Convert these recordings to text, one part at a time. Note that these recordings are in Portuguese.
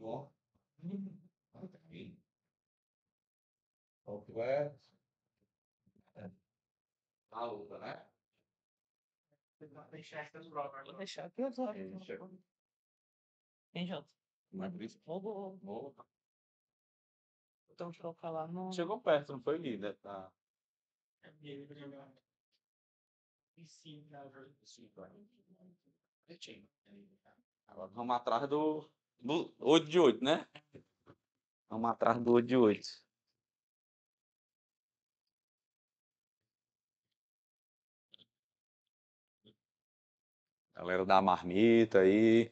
igual aqui. é? A outra, né? Deixar aqui Vou deixar aqui os blocos. Tem junto. Mas por isso. Vou, vou. Então, deixa eu Chegou perto, não foi líder, tá? É Agora vamos atrás do do 8 de 8, né? Vamos atrás do 8 de 8. Galera da marmita aí.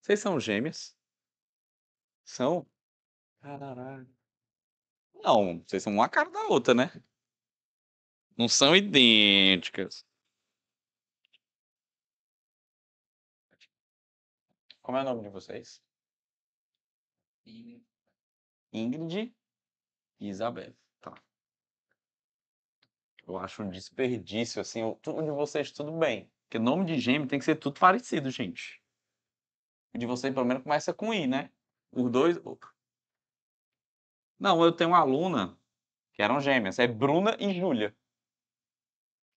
Vocês são gêmeas? São? Caralho. Não, vocês são uma cara da outra, né? Não são idênticas. Como é o nome de vocês? Ingrid. e Isabel. Tá. Eu acho um desperdício, assim, o de vocês tudo bem. Porque nome de gêmeo tem que ser tudo parecido, gente. O de vocês, pelo menos, começa com I, né? Os dois. Não, eu tenho uma aluna que eram gêmeas. É Bruna e Júlia.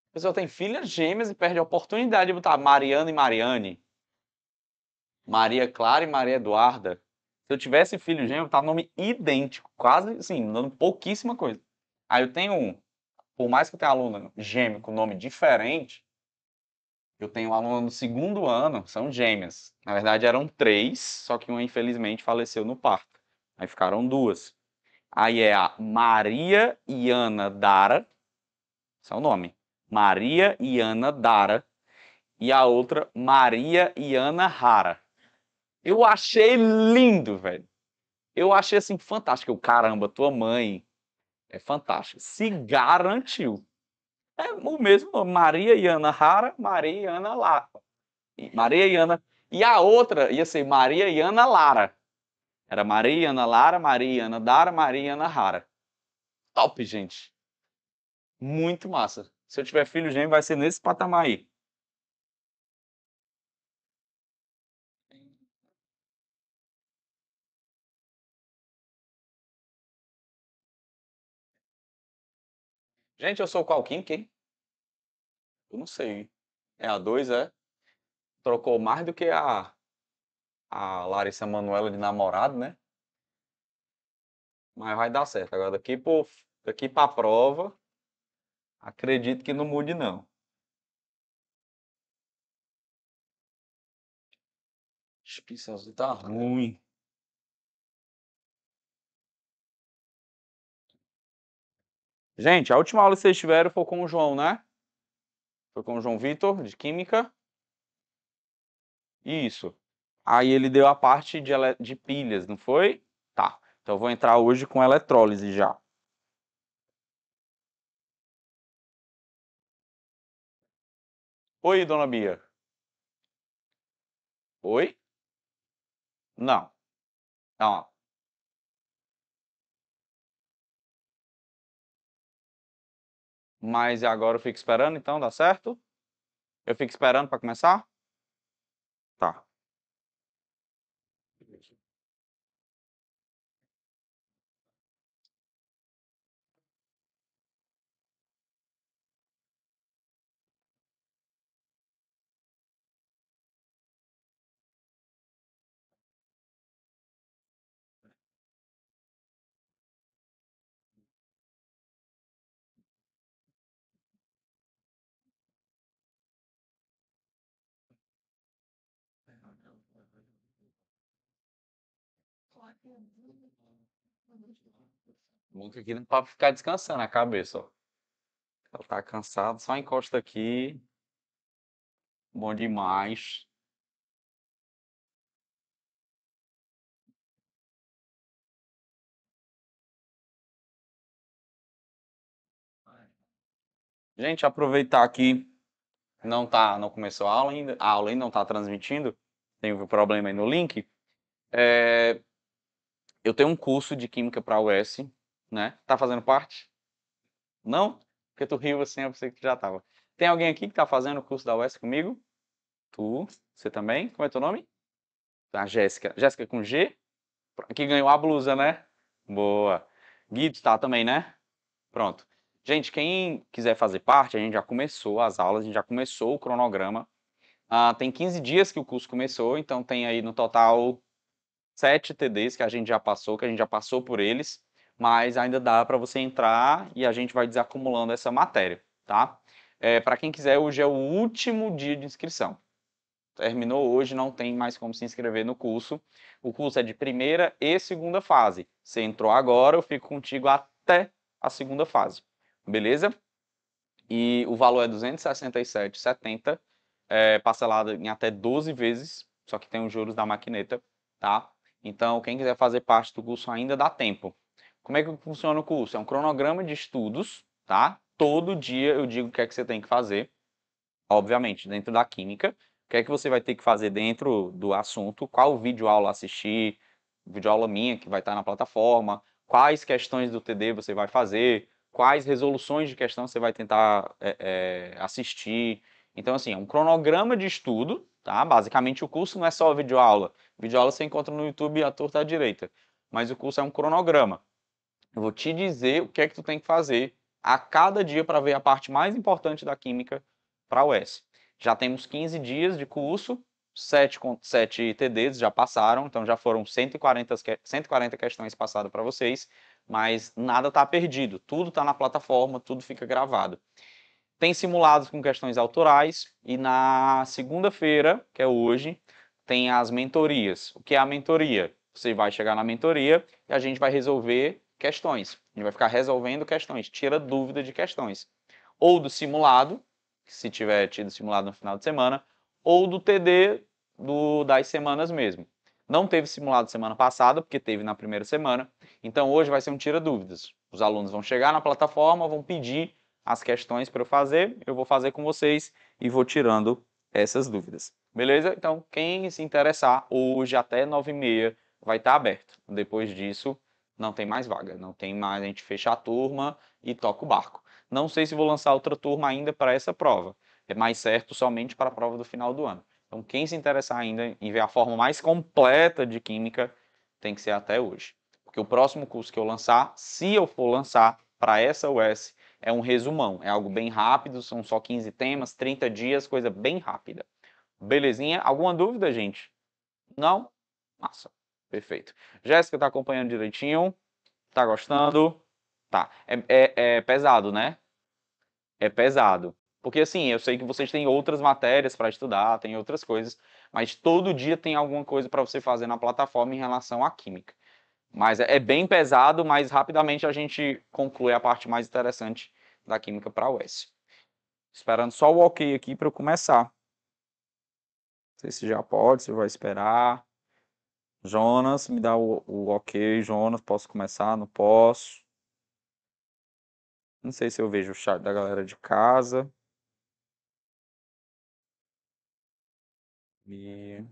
A pessoa tem filhas gêmeas e perde a oportunidade de botar Mariana e Mariane. Maria Clara e Maria Eduarda, se eu tivesse filho gêmeo, tá nome idêntico, quase assim, dando pouquíssima coisa. Aí eu tenho, por mais que eu tenha aluno gêmeo com nome diferente, eu tenho um aluno do segundo ano, são gêmeas. Na verdade eram três, só que uma infelizmente faleceu no parto. Aí ficaram duas. Aí é a Maria e Ana Dara, só é o nome. Maria e Ana Dara. E a outra, Maria e Ana Rara. Eu achei lindo, velho. Eu achei assim fantástico. Eu, caramba, tua mãe é fantástica. Se garantiu. É o mesmo Maria e Ana Rara, Maria e Ana Maria e Ana. E a outra ia ser Maria e Ana Lara. Era Maria e Ana Lara, Maria e Ana Dara, Maria e Ana Rara. Top, gente. Muito massa. Se eu tiver filho gente, vai ser nesse patamar aí. Gente, eu sou qual quem, Eu não sei, hein? É a 2, é? Trocou mais do que a, a Larissa Manuela de namorado, né? Mas vai dar certo. Agora, daqui, pro, daqui pra prova, acredito que não mude, não. Espiça azul tá ruim. Gente, a última aula que vocês tiveram foi com o João, né? Foi com o João Vitor, de Química. Isso. Aí ele deu a parte de, de pilhas, não foi? Tá. Então eu vou entrar hoje com eletrólise já. Oi, dona Bia. Oi? Não. Não. Mas agora eu fico esperando, então dá certo? Eu fico esperando para começar? Bom que aqui não para ficar descansando a cabeça, ó. Ela tá cansada, só encosta aqui. Bom demais. Gente, aproveitar aqui, não tá, não começou a aula ainda, a aula ainda não está transmitindo, tem um problema aí no link. É, eu tenho um curso de química para a US, né? Tá fazendo parte? Não? Porque tu riu assim, eu pensei que tu já tava. Tem alguém aqui que tá fazendo o curso da US comigo? Tu, você também? Como é teu nome? A tá, Jéssica. Jéssica com G? Aqui ganhou a blusa, né? Boa. Guido tá também, né? Pronto. Gente, quem quiser fazer parte, a gente já começou as aulas, a gente já começou o cronograma. Ah, tem 15 dias que o curso começou, então tem aí no total sete TDs que a gente já passou, que a gente já passou por eles, mas ainda dá para você entrar e a gente vai desacumulando essa matéria, tá? É, para quem quiser, hoje é o último dia de inscrição. Terminou hoje, não tem mais como se inscrever no curso. O curso é de primeira e segunda fase. Você entrou agora, eu fico contigo até a segunda fase, beleza? E o valor é 267,70, é, parcelado em até 12 vezes, só que tem os juros da maquineta, tá? Então, quem quiser fazer parte do curso ainda dá tempo. Como é que funciona o curso? É um cronograma de estudos, tá? Todo dia eu digo o que é que você tem que fazer, obviamente, dentro da química. O que é que você vai ter que fazer dentro do assunto? Qual vídeo aula assistir? Vídeo aula minha que vai estar na plataforma? Quais questões do TD você vai fazer? Quais resoluções de questão você vai tentar é, é, assistir? Então, assim, é um cronograma de estudo, tá? Basicamente, o curso não é só videoaula. Videoaula você encontra no YouTube à torta à direita. Mas o curso é um cronograma. Eu vou te dizer o que é que tu tem que fazer a cada dia para ver a parte mais importante da química para a UES. Já temos 15 dias de curso, 7, 7 TDs já passaram, então já foram 140, 140 questões passadas para vocês, mas nada está perdido, tudo está na plataforma, tudo fica gravado. Tem simulados com questões autorais e na segunda-feira, que é hoje, tem as mentorias. O que é a mentoria? Você vai chegar na mentoria e a gente vai resolver questões. A gente vai ficar resolvendo questões, tira dúvida de questões. Ou do simulado, se tiver tido simulado no final de semana, ou do TD do, das semanas mesmo. Não teve simulado semana passada, porque teve na primeira semana. Então hoje vai ser um tira dúvidas. Os alunos vão chegar na plataforma, vão pedir as questões para eu fazer, eu vou fazer com vocês e vou tirando essas dúvidas. Beleza? Então, quem se interessar, hoje até 9h30 vai estar tá aberto. Depois disso, não tem mais vaga, não tem mais, a gente fecha a turma e toca o barco. Não sei se vou lançar outra turma ainda para essa prova. É mais certo somente para a prova do final do ano. Então, quem se interessar ainda em ver a forma mais completa de química, tem que ser até hoje. Porque o próximo curso que eu lançar, se eu for lançar para essa US, é um resumão, é algo bem rápido, são só 15 temas, 30 dias, coisa bem rápida. Belezinha? Alguma dúvida, gente? Não? Massa. Perfeito. Jéssica tá acompanhando direitinho? Tá gostando? Tá. É, é, é pesado, né? É pesado. Porque assim, eu sei que vocês têm outras matérias para estudar, tem outras coisas, mas todo dia tem alguma coisa para você fazer na plataforma em relação à química. Mas é, é bem pesado, mas rapidamente a gente conclui a parte mais interessante da química para a UES. Esperando só o ok aqui para eu começar. Não sei se já pode, se vai esperar. Jonas, me dá o, o ok, Jonas, posso começar? Não posso. Não sei se eu vejo o chat da galera de casa. E...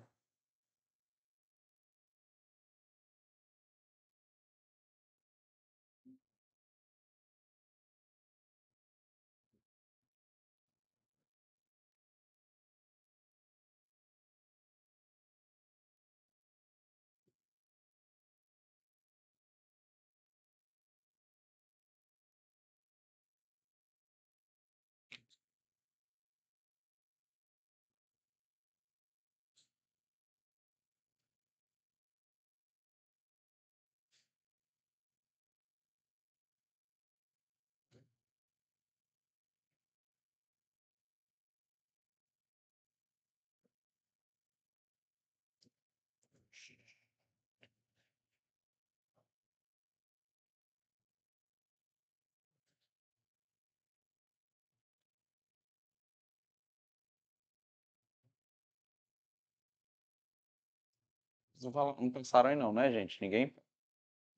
não, falam, não pensaram aí não, né, gente? Ninguém,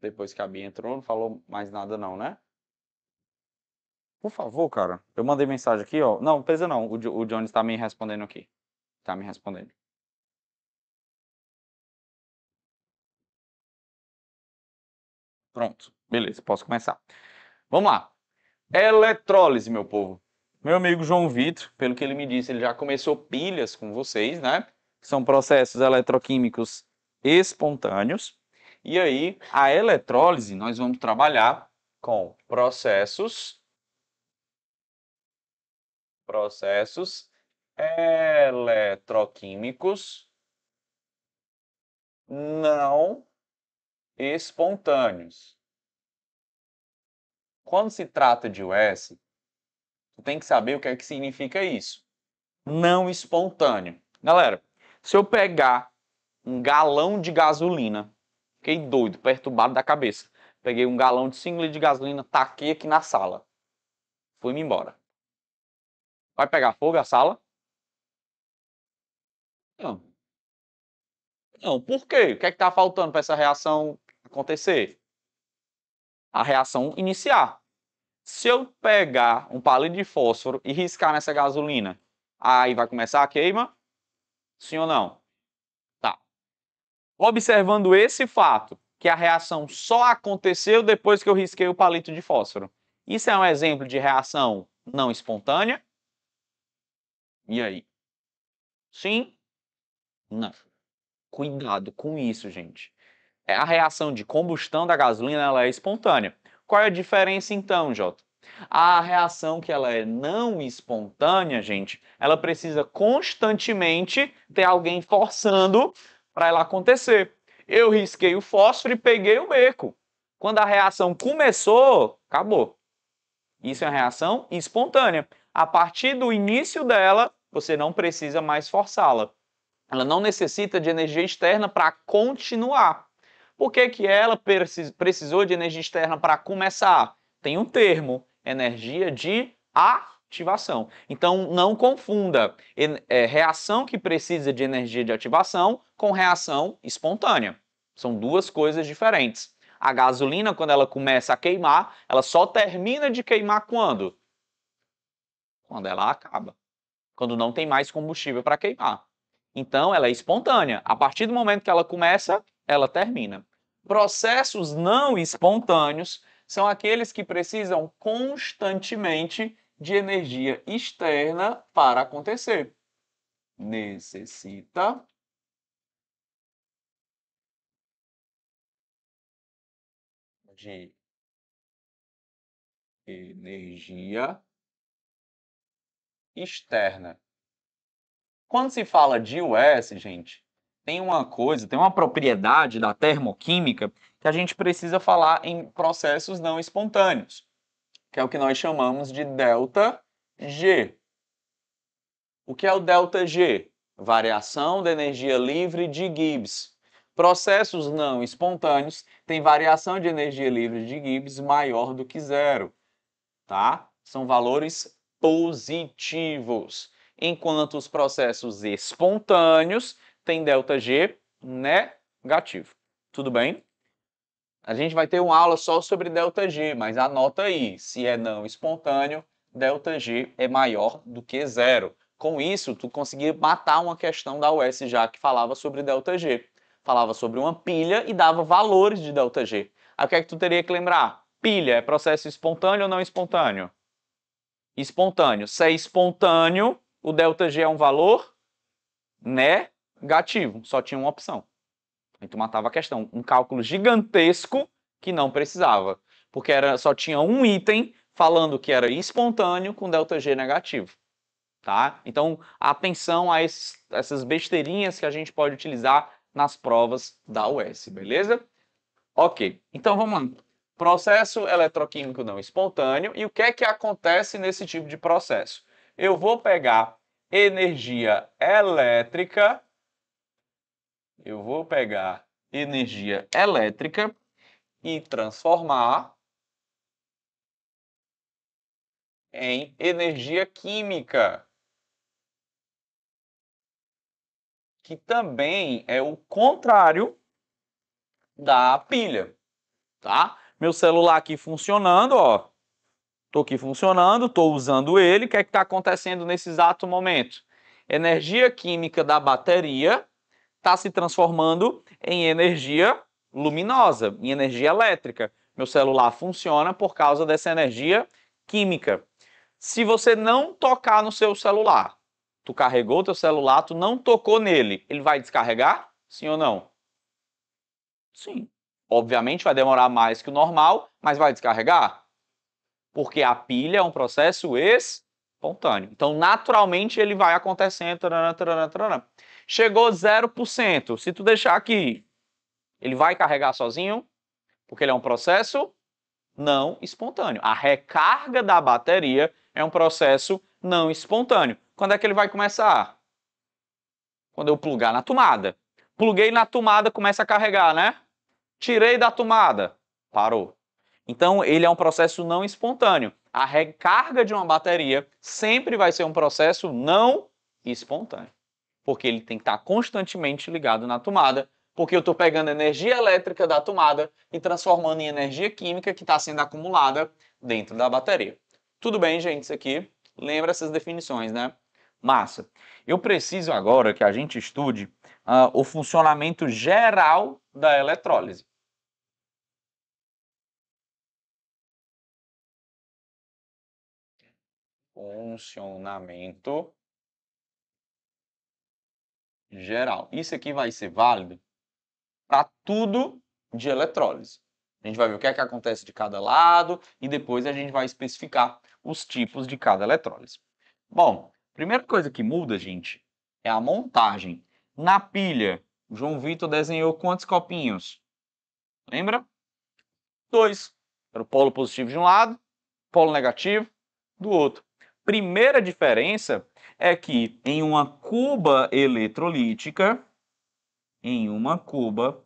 depois que a Bia entrou, não falou mais nada não, né? Por favor, cara. Eu mandei mensagem aqui, ó. Não, precisa não. O, o Jones tá me respondendo aqui. Tá me respondendo. Pronto. Beleza, posso começar. Vamos lá. Eletrólise, meu povo. Meu amigo João Vitor, pelo que ele me disse, ele já começou pilhas com vocês, né? São processos eletroquímicos espontâneos. E aí, a eletrólise, nós vamos trabalhar com processos processos eletroquímicos não espontâneos. Quando se trata de US, tu tem que saber o que é que significa isso. Não espontâneo. Galera, se eu pegar um galão de gasolina. Fiquei doido, perturbado da cabeça. Peguei um galão de 5 litros de gasolina, taquei aqui na sala. Fui-me embora. Vai pegar fogo a sala? Não. Não, por quê? O que é que tá faltando para essa reação acontecer? A reação iniciar. Se eu pegar um palito de fósforo e riscar nessa gasolina, aí vai começar a queima? Sim ou não? observando esse fato, que a reação só aconteceu depois que eu risquei o palito de fósforo. Isso é um exemplo de reação não espontânea? E aí? Sim? Não. Cuidado com isso, gente. É, a reação de combustão da gasolina ela é espontânea. Qual é a diferença então, Jota? A reação que ela é não espontânea, gente, ela precisa constantemente ter alguém forçando para ela acontecer. Eu risquei o fósforo e peguei o beco. Quando a reação começou, acabou. Isso é uma reação espontânea. A partir do início dela, você não precisa mais forçá-la. Ela não necessita de energia externa para continuar. Por que, que ela precisou de energia externa para começar? Tem um termo, energia de a ativação. Então, não confunda é, reação que precisa de energia de ativação com reação espontânea. São duas coisas diferentes. A gasolina, quando ela começa a queimar, ela só termina de queimar quando? Quando ela acaba. Quando não tem mais combustível para queimar. Então, ela é espontânea. A partir do momento que ela começa, ela termina. Processos não espontâneos são aqueles que precisam constantemente de energia externa para acontecer. Necessita de energia externa. Quando se fala de US, gente, tem uma coisa, tem uma propriedade da termoquímica que a gente precisa falar em processos não espontâneos que é o que nós chamamos de delta G. O que é o delta G? Variação da energia livre de Gibbs. Processos não espontâneos têm variação de energia livre de Gibbs maior do que zero, tá? São valores positivos, enquanto os processos espontâneos têm delta G negativo. Tudo bem? A gente vai ter uma aula só sobre ΔG, mas anota aí, se é não espontâneo, ΔG é maior do que zero. Com isso, tu conseguia matar uma questão da US já que falava sobre ΔG. Falava sobre uma pilha e dava valores de ΔG. Aí o que é que tu teria que lembrar? Pilha é processo espontâneo ou não espontâneo? Espontâneo. Se é espontâneo, o ΔG é um valor negativo. Só tinha uma opção. Então matava a questão. Um cálculo gigantesco que não precisava. Porque era, só tinha um item falando que era espontâneo com ΔG negativo. Tá? Então, atenção a esses, essas besteirinhas que a gente pode utilizar nas provas da US, beleza? Ok, então vamos lá. Processo eletroquímico não espontâneo. E o que é que acontece nesse tipo de processo? Eu vou pegar energia elétrica eu vou pegar energia elétrica e transformar em energia química, que também é o contrário da pilha, tá? Meu celular aqui funcionando, ó. Tô aqui funcionando, tô usando ele. O que é que tá acontecendo nesse exato momento? Energia química da bateria está se transformando em energia luminosa, em energia elétrica. Meu celular funciona por causa dessa energia química. Se você não tocar no seu celular, tu carregou teu celular, tu não tocou nele, ele vai descarregar? Sim ou não? Sim. Obviamente vai demorar mais que o normal, mas vai descarregar? Porque a pilha é um processo espontâneo. Então, naturalmente, ele vai acontecendo. Tarana, tarana, tarana chegou 0%. Se tu deixar aqui, ele vai carregar sozinho? Porque ele é um processo não espontâneo. A recarga da bateria é um processo não espontâneo. Quando é que ele vai começar? Quando eu plugar na tomada. Pluguei na tomada, começa a carregar, né? Tirei da tomada, parou. Então, ele é um processo não espontâneo. A recarga de uma bateria sempre vai ser um processo não espontâneo porque ele tem que estar constantemente ligado na tomada, porque eu estou pegando energia elétrica da tomada e transformando em energia química que está sendo acumulada dentro da bateria. Tudo bem, gente, isso aqui lembra essas definições, né? Massa. Eu preciso agora que a gente estude uh, o funcionamento geral da eletrólise. Funcionamento geral. Isso aqui vai ser válido para tudo de eletrólise. A gente vai ver o que é que acontece de cada lado e depois a gente vai especificar os tipos de cada eletrólise. Bom, primeira coisa que muda, gente, é a montagem. Na pilha, o João Vitor desenhou quantos copinhos? Lembra? Dois. Era o polo positivo de um lado, polo negativo do outro. Primeira diferença é que em uma cuba eletrolítica, em uma cuba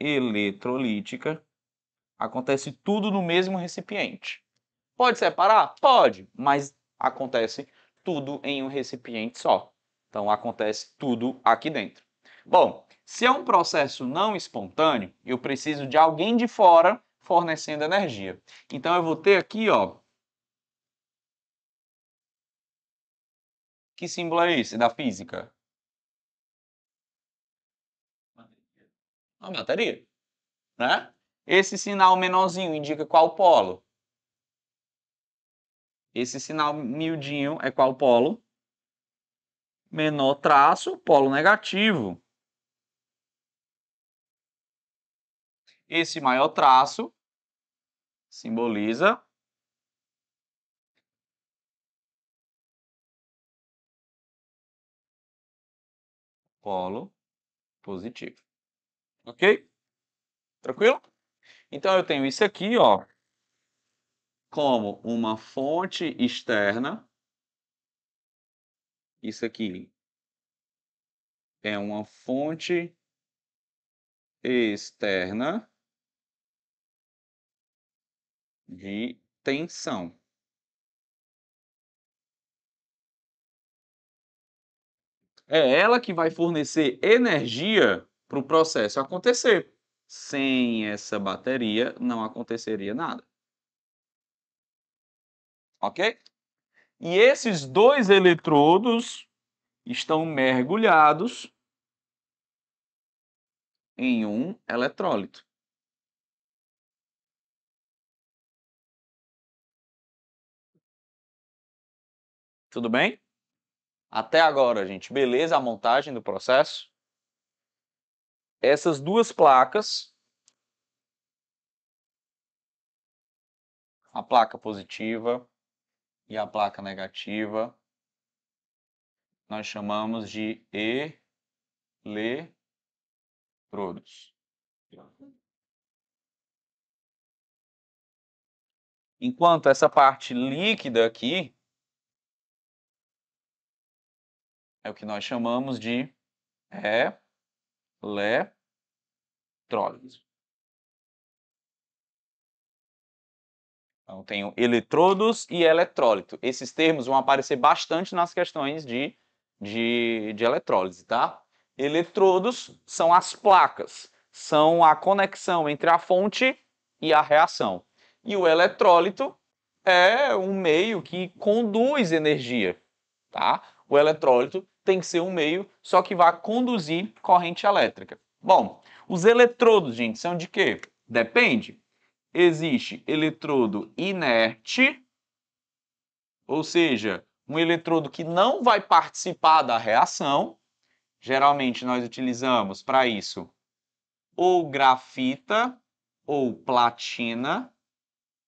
eletrolítica, acontece tudo no mesmo recipiente. Pode separar? Pode, mas acontece tudo em um recipiente só. Então acontece tudo aqui dentro. Bom, se é um processo não espontâneo, eu preciso de alguém de fora fornecendo energia. Então eu vou ter aqui, ó, Que símbolo é esse da física? A bateria. Né? Esse sinal menorzinho indica qual polo? Esse sinal miudinho é qual polo? Menor traço, polo negativo. Esse maior traço simboliza polo positivo. Ok? Tranquilo? Então, eu tenho isso aqui, ó, como uma fonte externa. Isso aqui é uma fonte externa de tensão. é ela que vai fornecer energia para o processo acontecer. Sem essa bateria, não aconteceria nada. Ok? E esses dois eletrodos estão mergulhados em um eletrólito. Tudo bem? Até agora, gente, beleza a montagem do processo? Essas duas placas, a placa positiva e a placa negativa, nós chamamos de eletrodos. Enquanto essa parte líquida aqui, É o que nós chamamos de é, eletrólise. Então, tenho eletrodos e eletrólito. Esses termos vão aparecer bastante nas questões de, de, de eletrólise, tá? Eletrodos são as placas, são a conexão entre a fonte e a reação. E o eletrólito é um meio que conduz energia, tá? O eletrólito tem que ser um meio, só que vá conduzir corrente elétrica. Bom, os eletrodos, gente, são de quê? Depende. Existe eletrodo inerte, ou seja, um eletrodo que não vai participar da reação. Geralmente nós utilizamos para isso ou grafita ou platina.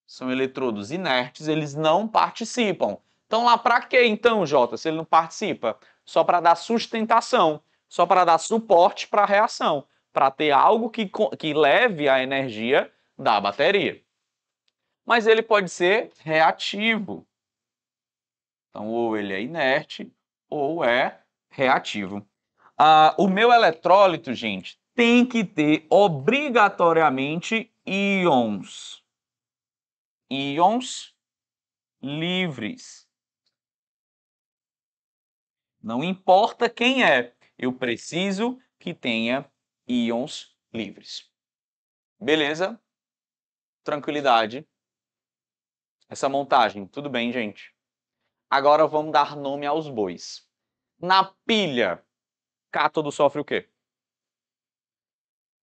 São eletrodos inertes, eles não participam. Então lá para quê então, Jota, se ele não participa? só para dar sustentação, só para dar suporte para a reação, para ter algo que, que leve a energia da bateria. Mas ele pode ser reativo. Então, ou ele é inerte ou é reativo. Ah, o meu eletrólito, gente, tem que ter obrigatoriamente íons. Íons livres. Não importa quem é, eu preciso que tenha íons livres. Beleza? Tranquilidade. Essa montagem, tudo bem, gente? Agora vamos dar nome aos bois. Na pilha, cátodo sofre o quê?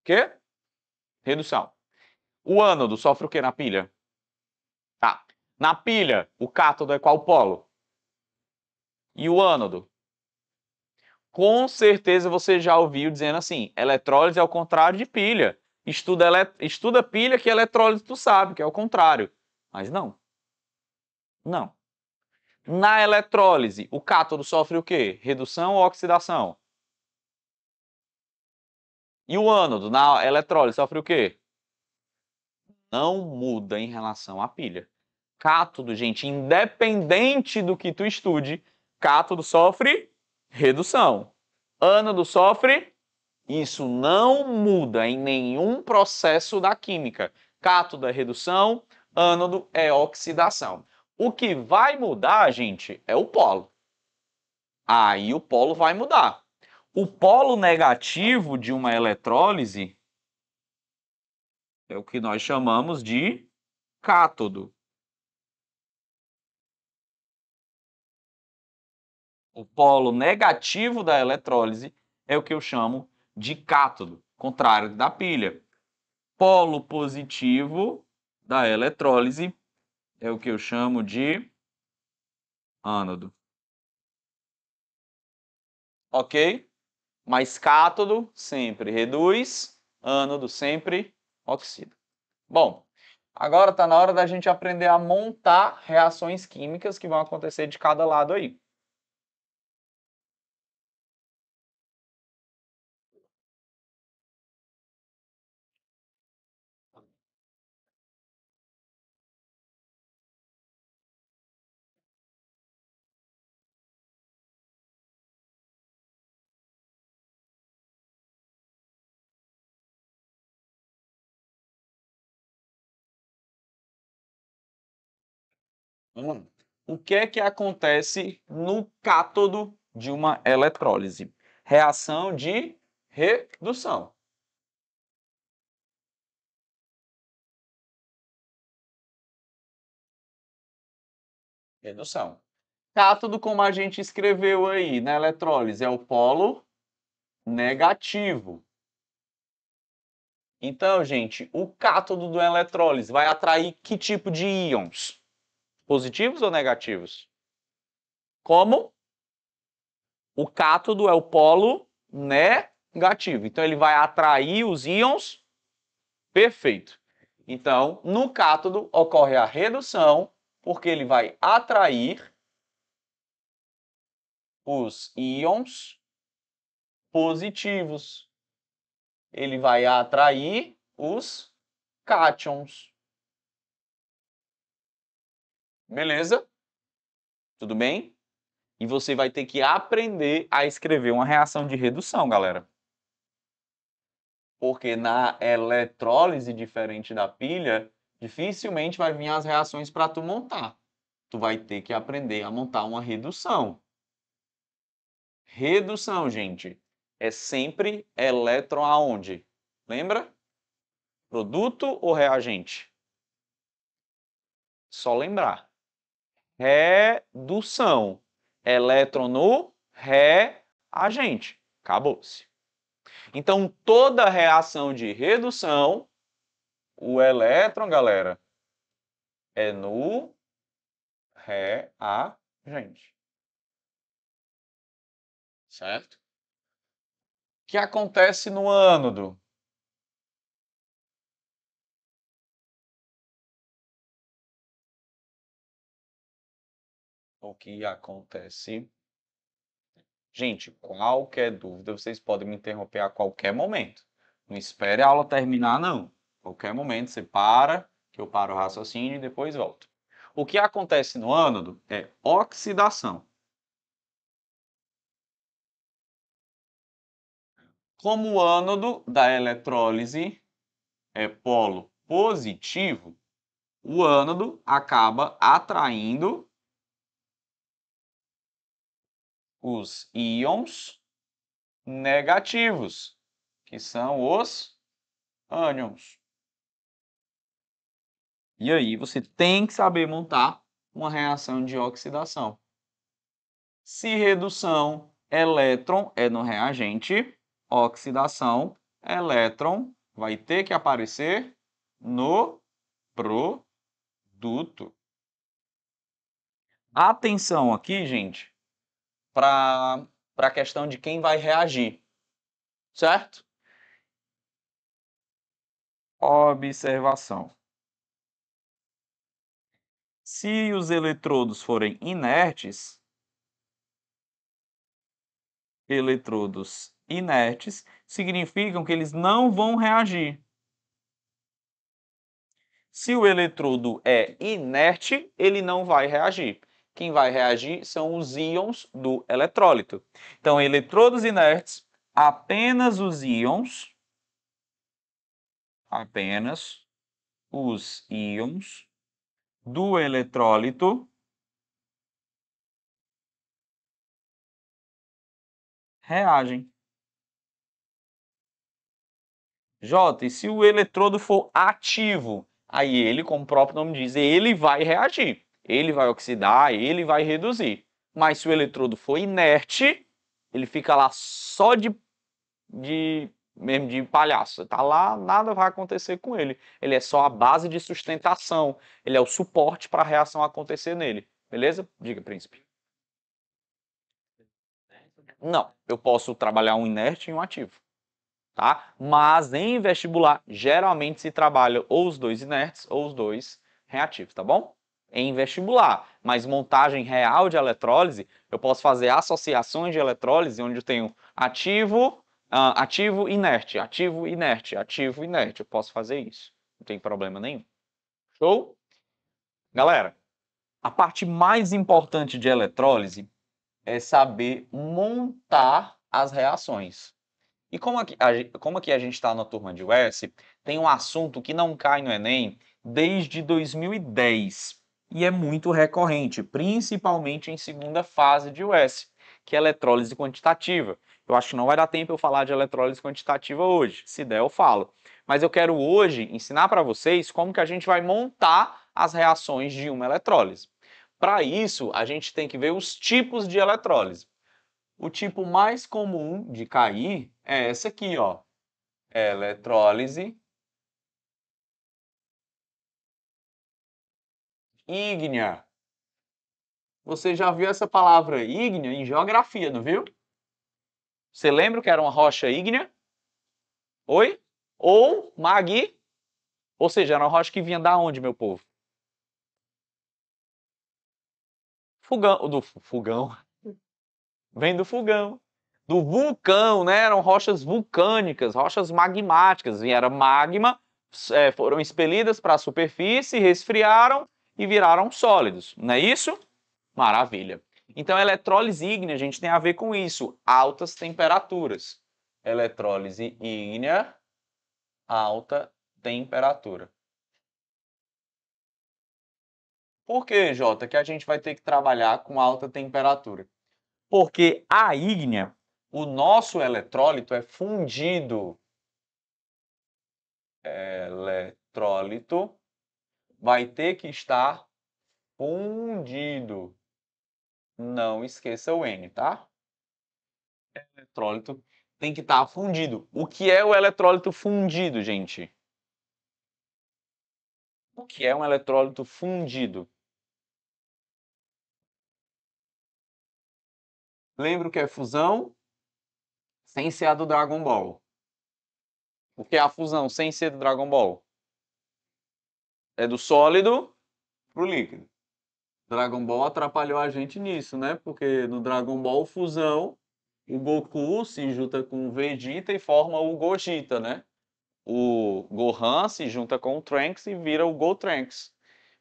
Quê? Redução. O ânodo sofre o quê na pilha? Tá. Na pilha, o cátodo é qual polo? E o ânodo? Com certeza você já ouviu dizendo assim: eletrólise é o contrário de pilha. Estuda, Estuda pilha que eletrólise tu sabe, que é o contrário. Mas não. Não. Na eletrólise, o cátodo sofre o quê? Redução ou oxidação? E o ânodo, na eletrólise, sofre o quê? Não muda em relação à pilha. Cátodo, gente, independente do que tu estude, cátodo sofre redução. Ânodo sofre, isso não muda em nenhum processo da química. Cátodo é redução, ânodo é oxidação. O que vai mudar, gente, é o polo. Aí o polo vai mudar. O polo negativo de uma eletrólise é o que nós chamamos de cátodo. O polo negativo da eletrólise é o que eu chamo de cátodo, contrário da pilha. Polo positivo da eletrólise é o que eu chamo de ânodo. Ok? Mas cátodo sempre reduz, ânodo sempre oxida. Bom, agora está na hora da gente aprender a montar reações químicas que vão acontecer de cada lado aí. O que é que acontece no cátodo de uma eletrólise? Reação de redução. Redução. Cátodo, como a gente escreveu aí na eletrólise, é o polo negativo. Então, gente, o cátodo do eletrólise vai atrair que tipo de íons? positivos ou negativos? Como o cátodo é o polo negativo. Então, ele vai atrair os íons. Perfeito. Então, no cátodo ocorre a redução, porque ele vai atrair os íons positivos. Ele vai atrair os cátions. Beleza? Tudo bem? E você vai ter que aprender a escrever uma reação de redução, galera. Porque na eletrólise diferente da pilha, dificilmente vai vir as reações para tu montar. Tu vai ter que aprender a montar uma redução. Redução, gente, é sempre elétron aonde? Lembra? Produto ou reagente? Só lembrar redução. Elétron no reagente. Acabou-se. Então, toda reação de redução, o elétron, galera, é no reagente. Certo? O que acontece no ânodo? o que acontece. Gente, qualquer dúvida, vocês podem me interromper a qualquer momento. Não espere a aula terminar, não. Qualquer momento você para, que eu paro o raciocínio e depois volto. O que acontece no ânodo é oxidação. Como o ânodo da eletrólise é polo positivo, o ânodo acaba atraindo os íons negativos, que são os ânions. E aí você tem que saber montar uma reação de oxidação. Se redução, elétron é no reagente, oxidação, elétron vai ter que aparecer no produto. Atenção aqui, gente, para a questão de quem vai reagir, certo? Observação. Se os eletrodos forem inertes, eletrodos inertes significam que eles não vão reagir. Se o eletrodo é inerte, ele não vai reagir quem vai reagir são os íons do eletrólito. Então, eletrodos inertes, apenas os íons, apenas os íons do eletrólito reagem. J, e se o eletrodo for ativo, aí ele, como o próprio nome diz, ele vai reagir ele vai oxidar, ele vai reduzir. Mas se o eletrodo for inerte, ele fica lá só de, de mesmo de palhaço. Tá lá, nada vai acontecer com ele. Ele é só a base de sustentação, ele é o suporte para a reação acontecer nele. Beleza? Diga, príncipe. Não, eu posso trabalhar um inerte e um ativo. Tá? Mas em vestibular, geralmente se trabalha ou os dois inertes ou os dois reativos, tá bom? em vestibular, mas montagem real de eletrólise, eu posso fazer associações de eletrólise onde eu tenho ativo, uh, ativo inerte, ativo inerte, ativo inerte. Eu posso fazer isso, não tem problema nenhum. Show? Galera, a parte mais importante de eletrólise é saber montar as reações. E como aqui, a, como aqui a gente está na turma de US, tem um assunto que não cai no Enem desde 2010 e é muito recorrente, principalmente em segunda fase de US, que é eletrólise quantitativa. Eu acho que não vai dar tempo eu falar de eletrólise quantitativa hoje. Se der, eu falo. Mas eu quero hoje ensinar para vocês como que a gente vai montar as reações de uma eletrólise. Para isso, a gente tem que ver os tipos de eletrólise. O tipo mais comum de cair é essa aqui, ó. Eletrólise ígnea. Você já viu essa palavra ígnea em geografia, não viu? Você lembra que era uma rocha ígnea? Oi? Ou magui? Ou seja, era uma rocha que vinha da onde, meu povo? Fogão, do fogão. Vem do fogão. Do vulcão, né? Eram rochas vulcânicas, rochas magmáticas. E era magma, é, foram expelidas para a superfície, resfriaram e viraram sólidos, não é isso? Maravilha. Então, eletrólise ígnea, a gente tem a ver com isso, altas temperaturas. Eletrólise ígnea, alta temperatura. Por que, Jota, que a gente vai ter que trabalhar com alta temperatura? Porque a ígnea, o nosso eletrólito é fundido. Eletrólito vai ter que estar fundido. Não esqueça o N, tá? Eletrólito tem que estar fundido. O que é o eletrólito fundido, gente? O que é um eletrólito fundido? Lembra o que é fusão? Sem ser a do Dragon Ball. O que é a fusão sem ser do Dragon Ball? é do sólido para o líquido. Dragon Ball atrapalhou a gente nisso, né? Porque no Dragon Ball Fusão, o Goku se junta com o Vegeta e forma o Gogeta, né? O Gohan se junta com o Trunks e vira o Gotranks.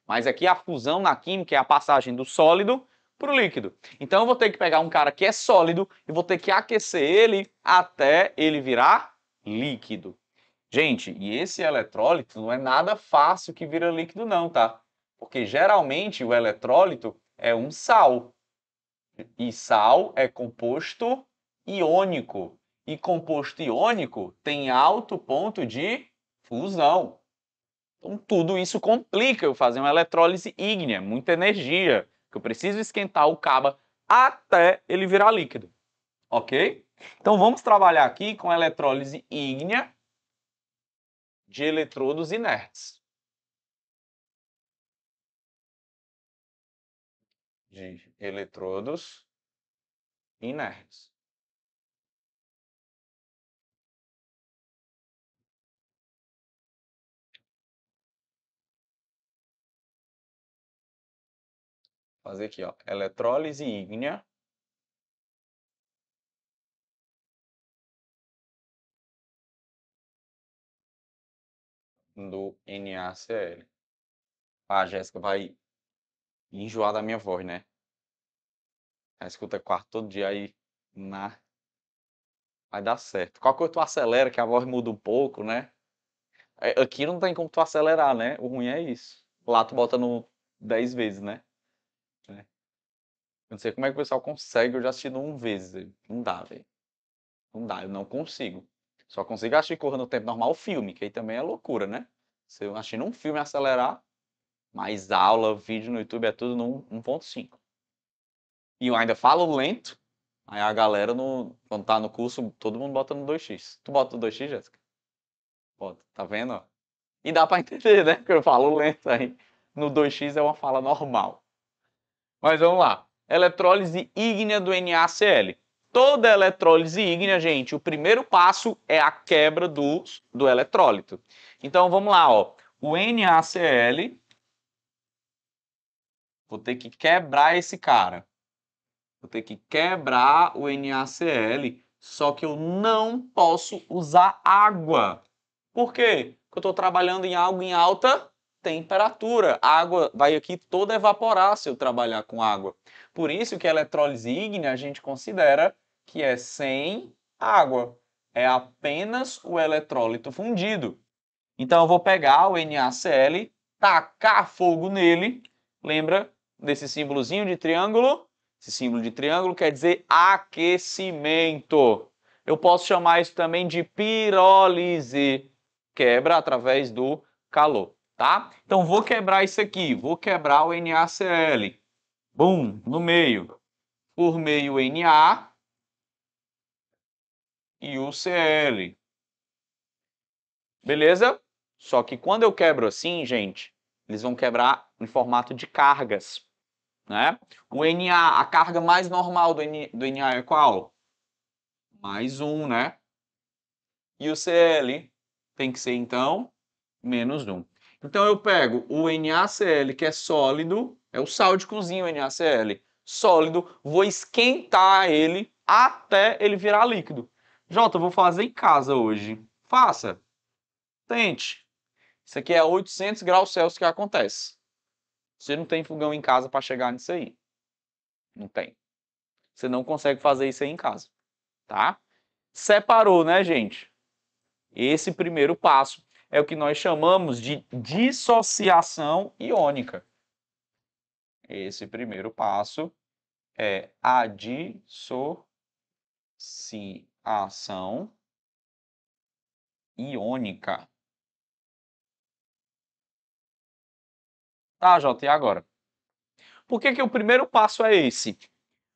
Mas aqui a fusão na química é a passagem do sólido para o líquido. Então eu vou ter que pegar um cara que é sólido e vou ter que aquecer ele até ele virar líquido. Gente, e esse eletrólito não é nada fácil que vira líquido não, tá? Porque geralmente o eletrólito é um sal. E sal é composto iônico. E composto iônico tem alto ponto de fusão. Então tudo isso complica eu fazer uma eletrólise ígnea, muita energia, que eu preciso esquentar o caba até ele virar líquido. OK? Então vamos trabalhar aqui com a eletrólise ígnea de eletrodos inertes. De eletrodos inertes. fazer aqui, ó, eletrólise ígnea do NaCl. Ah, a Jéssica vai enjoar da minha voz, né? Ela escuta quarto todo dia aí na vai dar certo. Qual que tu acelera que a voz muda um pouco, né? É, aqui não tem como tu acelerar, né? O ruim é isso. Lá tu bota no 10 vezes, né? É. Eu não sei como é que o pessoal consegue, eu já assisti um vezes. Não dá, velho. Não dá, eu não consigo. Só consigo assistir correndo no tempo normal o filme, que aí também é loucura, né? eu assistir um filme acelerar, mais aula, vídeo no YouTube é tudo no 1.5. E eu ainda falo lento, aí a galera, no, quando tá no curso, todo mundo bota no 2x. Tu bota no 2x, Jéssica? Bota, tá vendo? E dá para entender, né? Porque eu falo lento aí. No 2x é uma fala normal. Mas vamos lá. Eletrólise ígnea do NaCl toda a eletrólise ígnea, gente, o primeiro passo é a quebra do, do eletrólito. Então vamos lá, ó. O NaCl, vou ter que quebrar esse cara. Vou ter que quebrar o NaCl, só que eu não posso usar água. Por quê? Porque eu estou trabalhando em algo em alta temperatura. A água vai aqui toda evaporar se eu trabalhar com água. Por isso que a eletrólise ígnea a gente considera que é sem água. É apenas o eletrólito fundido. Então eu vou pegar o NaCl, tacar fogo nele. Lembra desse símbolozinho de triângulo? Esse símbolo de triângulo quer dizer aquecimento. Eu posso chamar isso também de pirólise, quebra através do calor, tá? Então vou quebrar isso aqui, vou quebrar o NaCl. Bum, no meio. Por meio NA e o CL. Beleza? Só que quando eu quebro assim, gente, eles vão quebrar em formato de cargas. Né? O NA, a carga mais normal do, N, do NA é qual? Mais um, né? E o CL tem que ser, então, menos Um. Então, eu pego o NaCl, que é sólido, é o sal de cozinha, o NaCl. Sólido, vou esquentar ele até ele virar líquido. Jota, vou fazer em casa hoje. Faça. Tente. Isso aqui é 800 graus Celsius que acontece. Você não tem fogão em casa para chegar nisso aí. Não tem. Você não consegue fazer isso aí em casa. Tá? Separou, né, gente? Esse primeiro passo é o que nós chamamos de dissociação iônica. Esse primeiro passo é a dissociação iônica. Tá, Jota, e agora? Por que, que o primeiro passo é esse?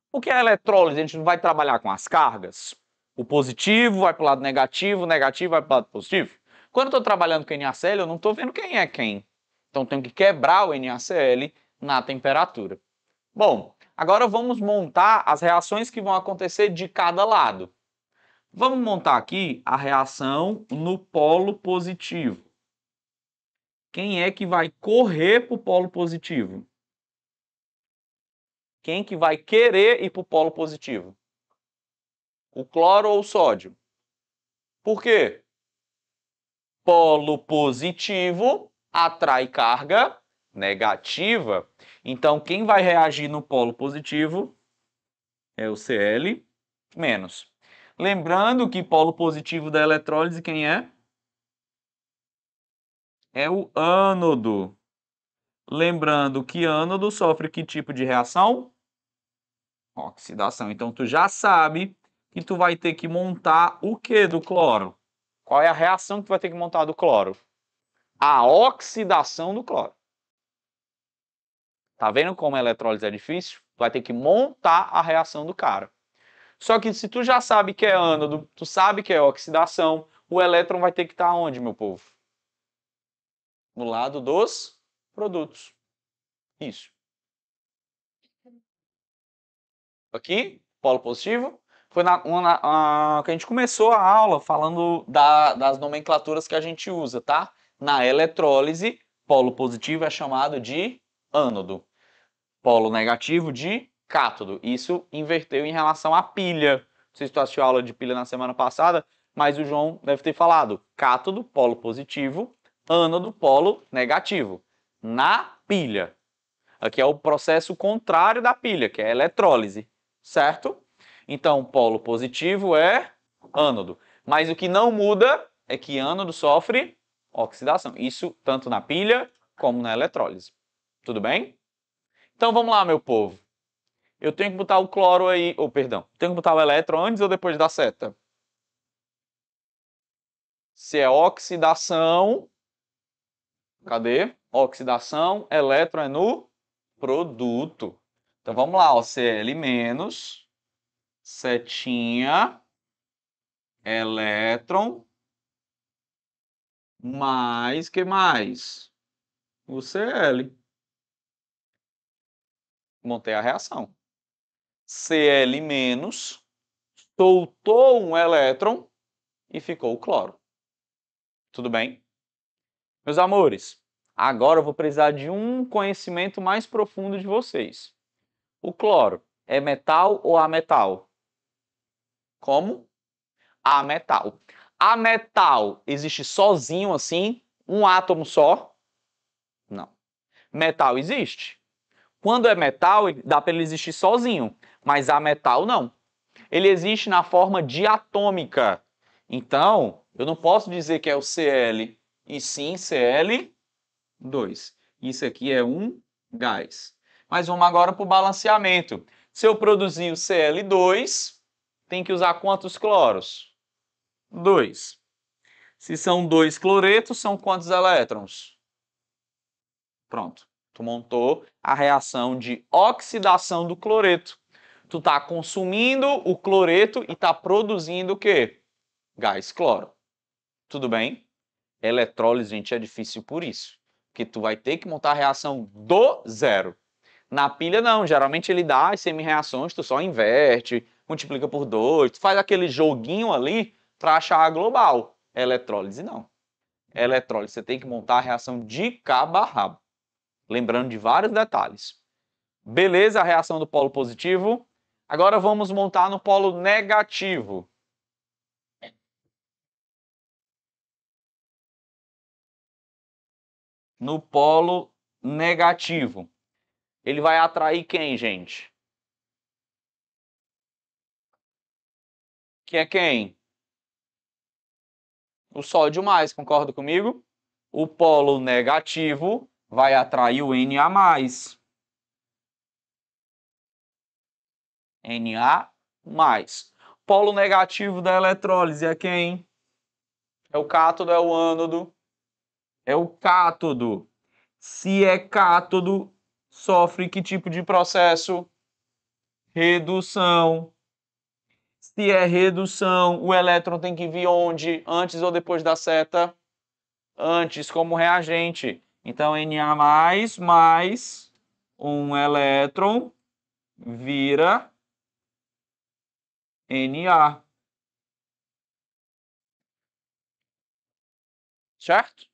Porque a eletrólise a gente não vai trabalhar com as cargas. O positivo vai para o lado negativo, o negativo vai para o lado positivo. Quando eu estou trabalhando com NaCl, eu não estou vendo quem é quem. Então, tenho que quebrar o NaCl na temperatura. Bom, agora vamos montar as reações que vão acontecer de cada lado. Vamos montar aqui a reação no polo positivo. Quem é que vai correr para o polo positivo? Quem que vai querer ir para o polo positivo? O cloro ou o sódio? Por quê? Polo positivo atrai carga negativa, então quem vai reagir no polo positivo é o Cl menos. Lembrando que polo positivo da eletrólise quem é? É o ânodo. Lembrando que ânodo sofre que tipo de reação? Oxidação. Então tu já sabe que tu vai ter que montar o que do cloro? Qual é a reação que tu vai ter que montar do cloro? A oxidação do cloro. Tá vendo como a eletrólise é difícil? Tu vai ter que montar a reação do cara. Só que se tu já sabe que é ânodo, tu sabe que é oxidação, o elétron vai ter que estar tá onde, meu povo? No lado dos produtos. Isso. Aqui, polo positivo. Foi na, uma, na, a, que a gente começou a aula falando da, das nomenclaturas que a gente usa, tá? Na eletrólise, polo positivo é chamado de ânodo. Polo negativo de cátodo. Isso inverteu em relação à pilha. Não sei se tu assistiu a aula de pilha na semana passada, mas o João deve ter falado. Cátodo, polo positivo, ânodo, polo negativo. Na pilha. Aqui é o processo contrário da pilha, que é a eletrólise, certo? Então, polo positivo é ânodo. Mas o que não muda é que ânodo sofre oxidação. Isso tanto na pilha como na eletrólise. Tudo bem? Então vamos lá, meu povo. Eu tenho que botar o cloro aí, ou oh, perdão, tenho que botar o elétron antes ou depois da seta? Se é oxidação, cadê? Oxidação, elétron é no produto. Então vamos lá, ó, Cl menos, setinha, elétron, mais, que mais? O Cl montei a reação. Cl- soltou um elétron e ficou o cloro. Tudo bem? Meus amores, agora eu vou precisar de um conhecimento mais profundo de vocês. O cloro é metal ou ametal? Como? Ametal. Ametal existe sozinho assim, um átomo só? Não. Metal existe? Quando é metal, dá para ele existir sozinho, mas a metal não. Ele existe na forma diatômica. Então, eu não posso dizer que é o Cl, e sim Cl2. Isso aqui é um gás. Mas vamos agora para o balanceamento. Se eu produzir o Cl2, tem que usar quantos cloros? Dois. Se são dois cloretos, são quantos elétrons? Pronto. Tu montou a reação de oxidação do cloreto. Tu está consumindo o cloreto e está produzindo o quê? Gás cloro. Tudo bem? Eletrólise, gente, é difícil por isso. Porque tu vai ter que montar a reação do zero. Na pilha, não. Geralmente ele dá as semi-reações, tu só inverte, multiplica por dois, tu faz aquele joguinho ali para achar a global. Eletrólise, não. Eletrólise, você tem que montar a reação de cabo a rabo lembrando de vários detalhes. Beleza, a reação do polo positivo. Agora vamos montar no polo negativo. No polo negativo. Ele vai atrair quem, gente? Quem é quem? O sódio mais, concorda comigo? O polo negativo vai atrair o Na+. Na+. Polo negativo da eletrólise é quem? É o cátodo, é o ânodo? É o cátodo. Se é cátodo, sofre que tipo de processo? Redução. Se é redução, o elétron tem que vir onde? Antes ou depois da seta? Antes, como reagente. Então, Na+, mais mais um elétron vira Na. Certo?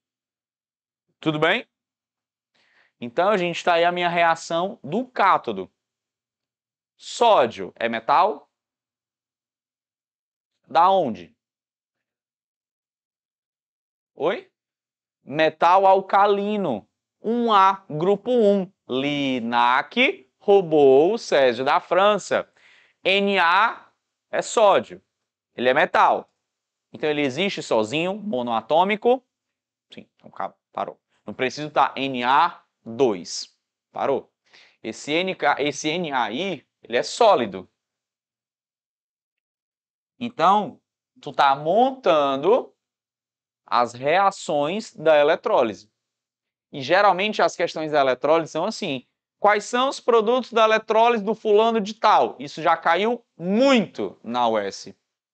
Tudo bem? Então, a gente está aí a minha reação do cátodo. Sódio é metal? Da onde? Oi? metal alcalino. 1A, grupo 1. Linac roubou o Césio da França. Na é sódio, ele é metal. Então ele existe sozinho, monoatômico. Sim, então parou. Não preciso estar Na2. Parou. Esse, NK, esse NAI, ele é sólido. Então, tu tá montando as reações da eletrólise. E geralmente as questões da eletrólise são assim: quais são os produtos da eletrólise do fulano de tal? Isso já caiu muito na US.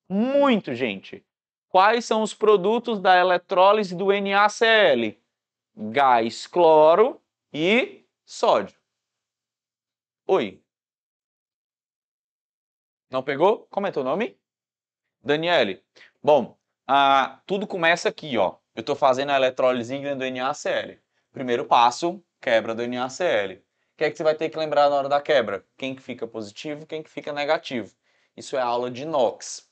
Muito, gente. Quais são os produtos da eletrólise do NaCl? Gás cloro e sódio. Oi. Não pegou? Como é teu nome? Daniele. Bom, ah, tudo começa aqui, ó. Eu estou fazendo a eletrólise do NaCl. Primeiro passo, quebra do NaCl. O que é que você vai ter que lembrar na hora da quebra? Quem que fica positivo, quem que fica negativo. Isso é a aula de NOx,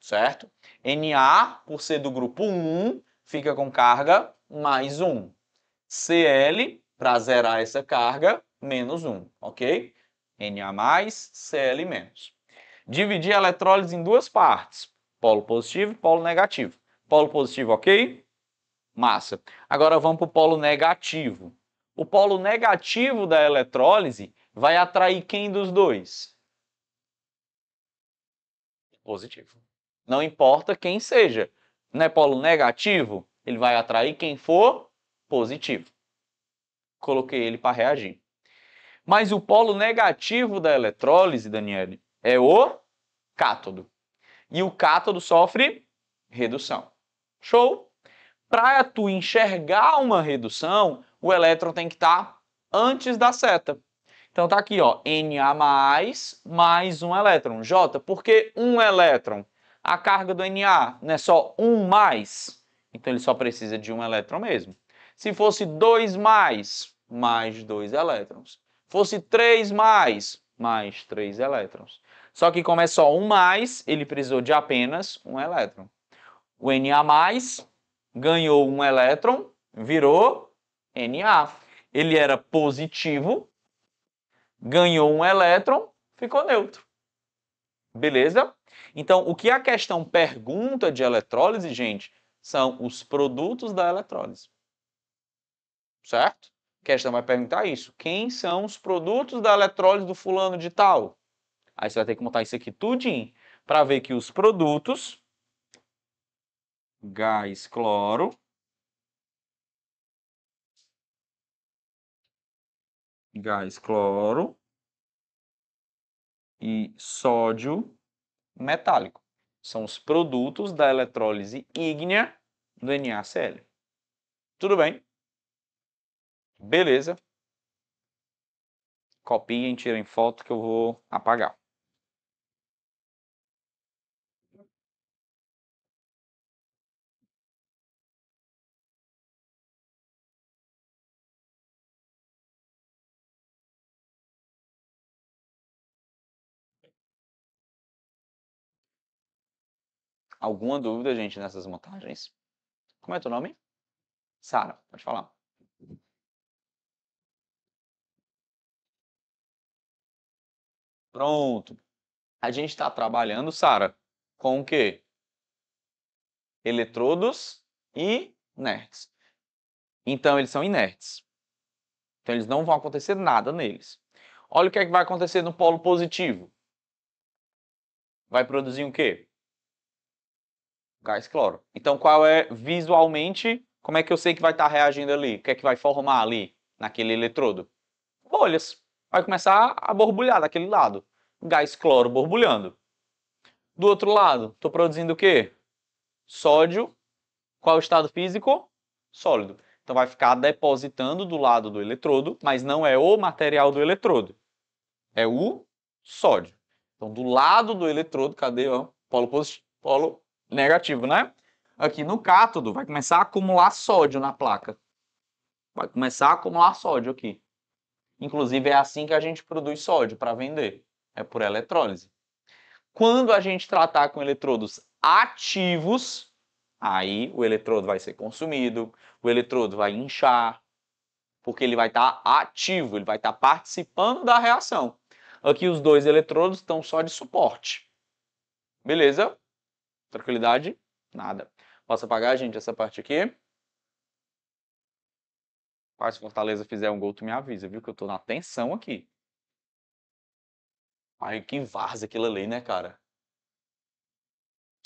certo? Na, por ser do grupo 1, fica com carga mais 1. Cl, para zerar essa carga, menos 1, ok? Na mais, Cl menos. Dividir a eletrólise em duas partes. Polo positivo e polo negativo. Polo positivo, ok? Massa. Agora vamos para o polo negativo. O polo negativo da eletrólise vai atrair quem dos dois? Positivo. Não importa quem seja. Não é polo negativo? Ele vai atrair quem for positivo. Coloquei ele para reagir. Mas o polo negativo da eletrólise, Daniele, é o cátodo e o cátodo sofre redução. Show? Para tu enxergar uma redução, o elétron tem que estar tá antes da seta. Então tá aqui, ó, Na mais, mais um elétron. J, por que um elétron? A carga do Na não é só um mais, então ele só precisa de um elétron mesmo. Se fosse 2 mais, mais dois elétrons. Fosse 3 mais, mais três elétrons. Só que como é só um mais, ele precisou de apenas um elétron. O Na+, ganhou um elétron, virou Na. Ele era positivo, ganhou um elétron, ficou neutro. Beleza? Então, o que a questão pergunta de eletrólise, gente, são os produtos da eletrólise. Certo? A questão vai perguntar isso. Quem são os produtos da eletrólise do fulano de tal? Aí você vai ter que montar isso aqui tudinho para ver que os produtos, gás cloro, gás cloro e sódio metálico. São os produtos da eletrólise ígnea do NaCl. Tudo bem? Beleza. Copiem, tirem foto que eu vou apagar. Alguma dúvida, gente, nessas montagens? Como é teu nome? Sara, pode falar. Pronto. A gente está trabalhando, Sara, com o quê? Eletrodos inertes. Então, eles são inertes. Então, eles não vão acontecer nada neles. Olha o que, é que vai acontecer no polo positivo. Vai produzir o quê? gás cloro. Então, qual é visualmente, como é que eu sei que vai estar tá reagindo ali? O que é que vai formar ali, naquele eletrodo? Bolhas. Vai começar a borbulhar daquele lado. Gás cloro borbulhando. Do outro lado, estou produzindo o quê? Sódio. Qual é o estado físico? Sólido. Então vai ficar depositando do lado do eletrodo, mas não é o material do eletrodo. É o sódio. Então do lado do eletrodo, cadê? Ó, polo, positivo, polo negativo, né? Aqui no cátodo vai começar a acumular sódio na placa. Vai começar a acumular sódio aqui. Inclusive é assim que a gente produz sódio para vender, é por eletrólise. Quando a gente tratar com eletrodos ativos, aí o eletrodo vai ser consumido, o eletrodo vai inchar, porque ele vai estar tá ativo, ele vai estar tá participando da reação. Aqui os dois eletrodos estão só de suporte. Beleza? Tranquilidade? Nada. Posso apagar, gente, essa parte aqui? Pai, se Fortaleza fizer um gol, tu me avisa, viu? Que eu tô na tensão aqui. Ai, que várzea aquilo ali, né, cara?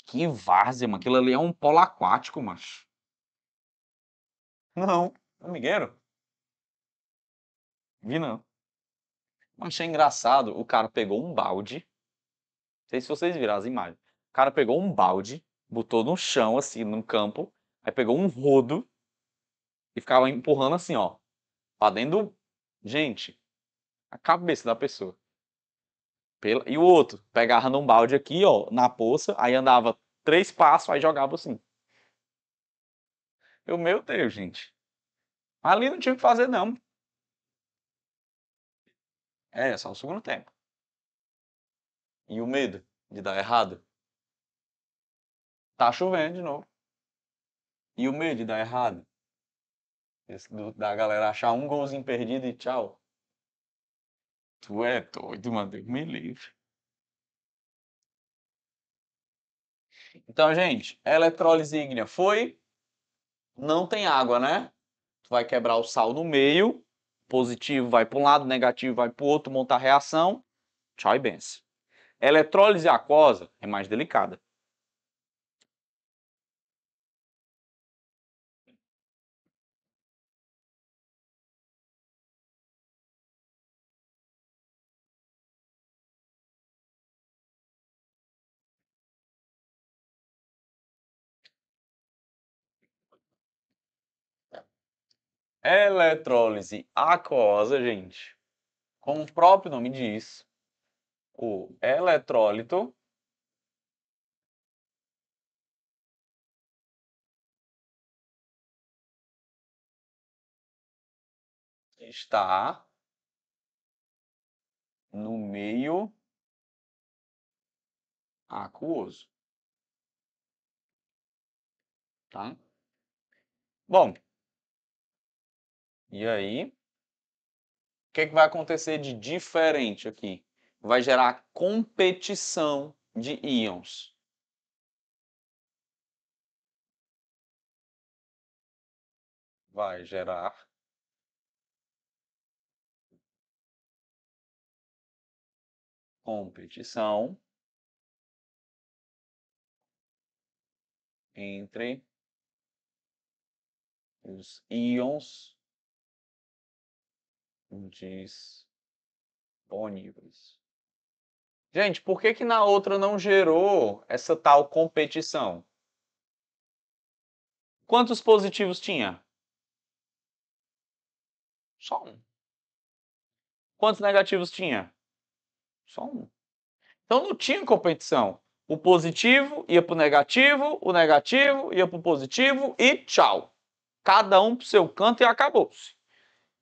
Que várzea, mano. Aquilo ali é um polo aquático, macho. Não. Amigueiro? É Vi não. Mas achei engraçado, o cara pegou um balde. Não sei se vocês viram as imagens cara pegou um balde, botou no chão, assim, num campo, aí pegou um rodo e ficava empurrando assim, ó, pra dentro do... Gente, a cabeça da pessoa. Pela... E o outro pegava num balde aqui, ó, na poça, aí andava três passos, aí jogava assim. Eu, meu Deus, gente. Ali não tinha o que fazer, não. É, só o segundo tempo. E o medo de dar errado? Tá chovendo de novo. E o medo de dar errado. Esse do, da galera achar um golzinho perdido e tchau. Tu é doido, mano. Deus me livre. Então, gente, eletrólise ígnea foi. Não tem água, né? Tu vai quebrar o sal no meio. Positivo vai para um lado, negativo vai para o outro, montar reação. Tchau e benção. Eletrólise aquosa é mais delicada. eletrólise aquosa, gente, como o próprio nome diz, o eletrólito está no meio aquoso. Tá? Bom, e aí, o que, é que vai acontecer de diferente aqui? Vai gerar competição de íons. Vai gerar competição entre os íons disponíveis. Gente, por que, que na outra não gerou essa tal competição? Quantos positivos tinha? Só um. Quantos negativos tinha? Só um. Então não tinha competição. O positivo ia para o negativo, o negativo ia para o positivo e tchau. Cada um para o seu canto e acabou-se.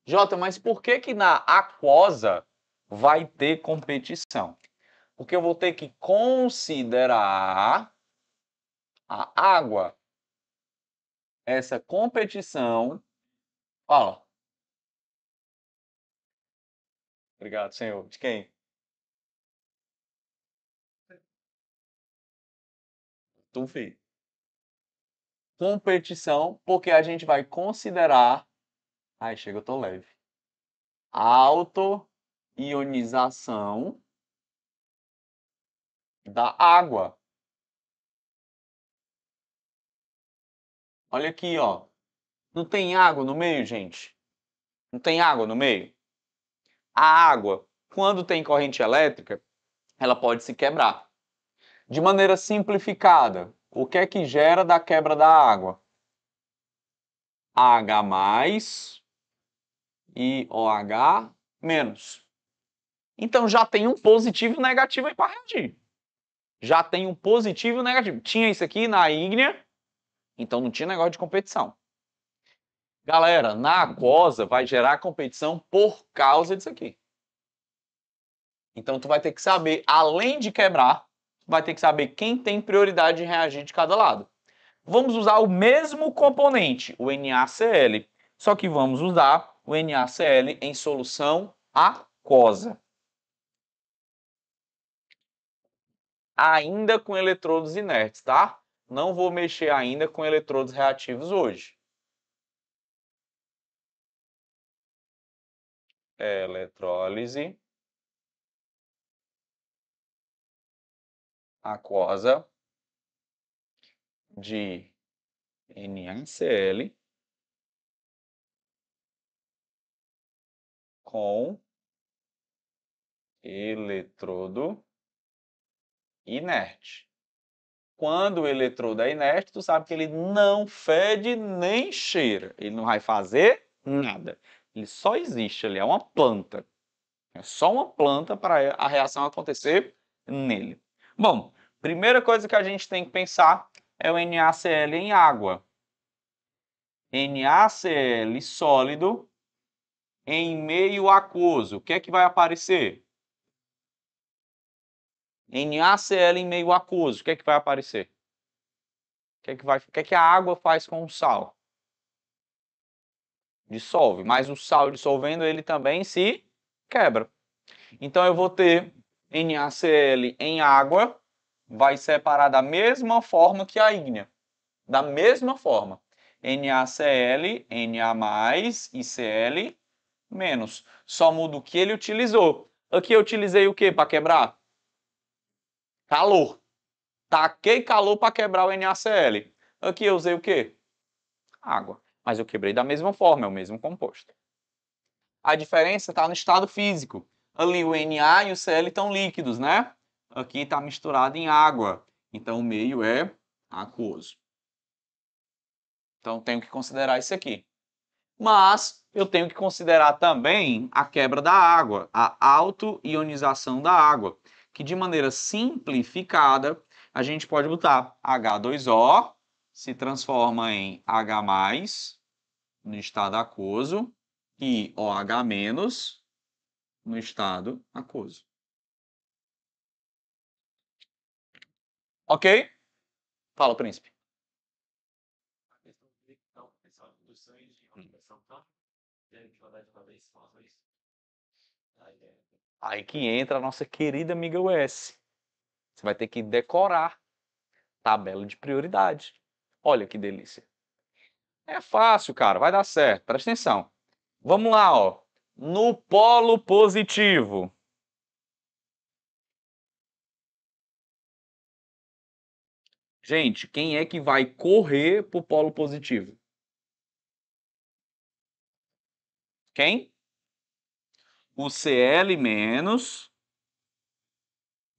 Jota, mas por que que na aquosa vai ter competição? Porque eu vou ter que considerar a água. Essa competição. Fala. Obrigado, senhor. De quem? Tu, filho. Competição, porque a gente vai considerar Ai, chega, eu tô leve. Auto-ionização da água. Olha aqui, ó. Não tem água no meio, gente? Não tem água no meio? A água, quando tem corrente elétrica, ela pode se quebrar. De maneira simplificada, o que é que gera da quebra da água? H IOH menos. Então já tem um positivo e um negativo aí para reagir. Já tem um positivo e um negativo. Tinha isso aqui na ígnea, então não tinha negócio de competição. Galera, na aquosa vai gerar competição por causa disso aqui. Então tu vai ter que saber, além de quebrar, tu vai ter que saber quem tem prioridade de reagir de cada lado. Vamos usar o mesmo componente, o NaCl, só que vamos usar o NaCl em solução aquosa. Ainda com eletrodos inertes, tá? Não vou mexer ainda com eletrodos reativos hoje. Eletrólise aquosa de NaCl com eletrodo inerte. Quando o eletrodo é inerte, tu sabe que ele não fede nem cheira. Ele não vai fazer nada. Ele só existe, ele é uma planta. É só uma planta para a reação acontecer nele. Bom, primeira coisa que a gente tem que pensar é o NaCl em água. NaCl sólido em meio aquoso, o que é que vai aparecer? NaCl em meio aquoso, o que é que vai aparecer? O que é que, vai, o que, é que a água faz com o sal? Dissolve, mas o sal dissolvendo ele também se quebra. Então eu vou ter NaCl em água, vai separar da mesma forma que a ígnea. Da mesma forma. NaCl, Na+, e Cl menos. Só muda o que ele utilizou. Aqui eu utilizei o que para quebrar? Calor. Taquei calor para quebrar o NaCl. Aqui eu usei o que? Água. Mas eu quebrei da mesma forma, é o mesmo composto. A diferença está no estado físico. Ali o Na e o Cl estão líquidos, né? Aqui está misturado em água. Então o meio é aquoso. Então tenho que considerar isso aqui mas eu tenho que considerar também a quebra da água, a autoionização da água, que de maneira simplificada a gente pode botar H2O se transforma em H+, no estado aquoso, e OH- no estado aquoso. Ok? Fala, príncipe. Aí que entra a nossa querida amiga US. Você vai ter que decorar tabela de prioridade. Olha que delícia. É fácil, cara, vai dar certo. Presta atenção. Vamos lá, ó. No polo positivo. Gente, quem é que vai correr pro polo positivo? Quem? o Cl- menos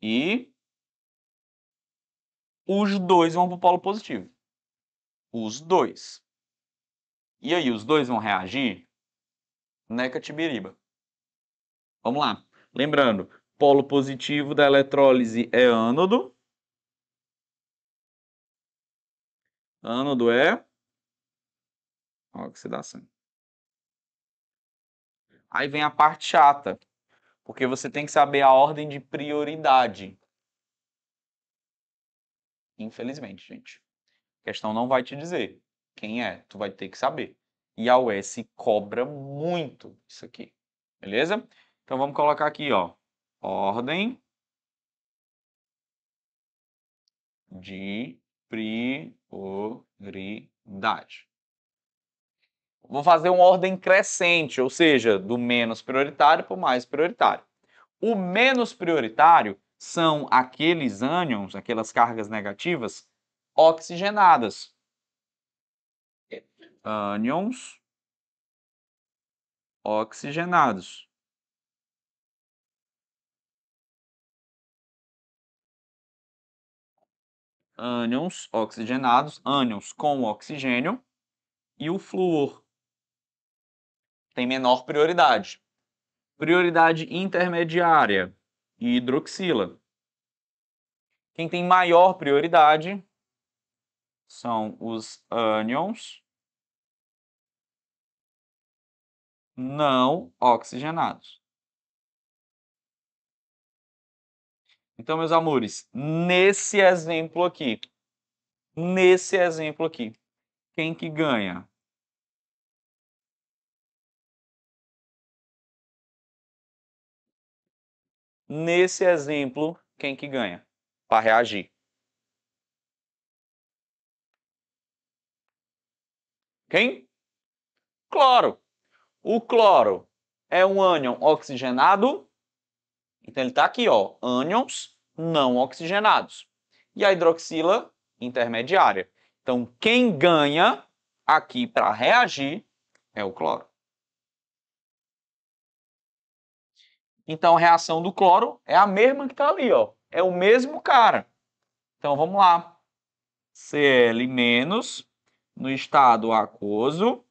e os dois vão para o polo positivo. Os dois. E aí, os dois vão reagir? Neca Tibiriba. Vamos lá. Lembrando, polo positivo da eletrólise é ânodo. Ânodo é oxidação. Aí vem a parte chata, porque você tem que saber a ordem de prioridade. Infelizmente, gente. A questão não vai te dizer quem é, tu vai ter que saber. E a US cobra muito isso aqui. Beleza? Então vamos colocar aqui, ó, ordem de prioridade. Vou fazer uma ordem crescente, ou seja, do menos prioritário para o mais prioritário. O menos prioritário são aqueles ânions, aquelas cargas negativas, oxigenadas. Ânions oxigenados. Ânions oxigenados, ânions com oxigênio e o flúor tem menor prioridade. Prioridade intermediária hidroxila. Quem tem maior prioridade são os ânions não oxigenados. Então, meus amores, nesse exemplo aqui, nesse exemplo aqui, quem que ganha? Nesse exemplo, quem que ganha? Para reagir. Quem? Cloro. O cloro é um ânion oxigenado. Então ele está aqui, ó, ânions não oxigenados. E a hidroxila intermediária. Então quem ganha aqui para reagir é o cloro. Então, a reação do cloro é a mesma que está ali, ó. É o mesmo cara. Então, vamos lá. Cl- no estado aquoso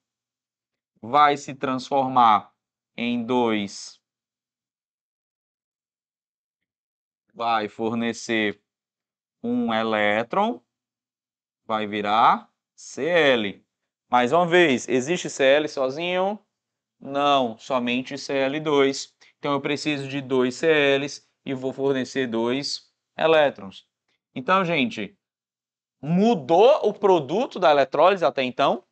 vai se transformar em 2. Vai fornecer um elétron, vai virar Cl. Mais uma vez, existe Cl sozinho? Não, somente Cl2. Então eu preciso de dois Cls e vou fornecer dois elétrons. Então, gente, mudou o produto da eletrólise até então?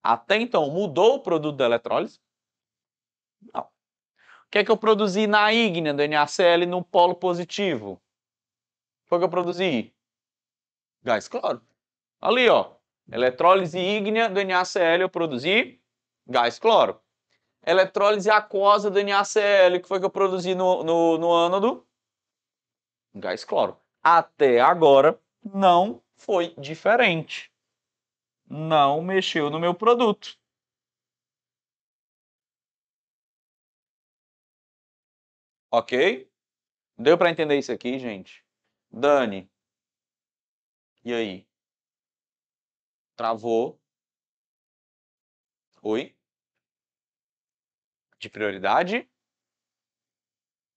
Até então, mudou o produto da eletrólise? Não. O que é que eu produzi na ígnea do NaCl no polo positivo? Foi o é que eu produzi? Gás cloro. Ali, ó. Eletrólise ígnea do NaCl eu produzi gás cloro eletrólise aquosa do NaCl, que foi que eu produzi no, no, no ânodo? Gás cloro. Até agora, não foi diferente. Não mexeu no meu produto. Ok? Deu para entender isso aqui, gente? Dani. E aí? Travou. Oi? de prioridade,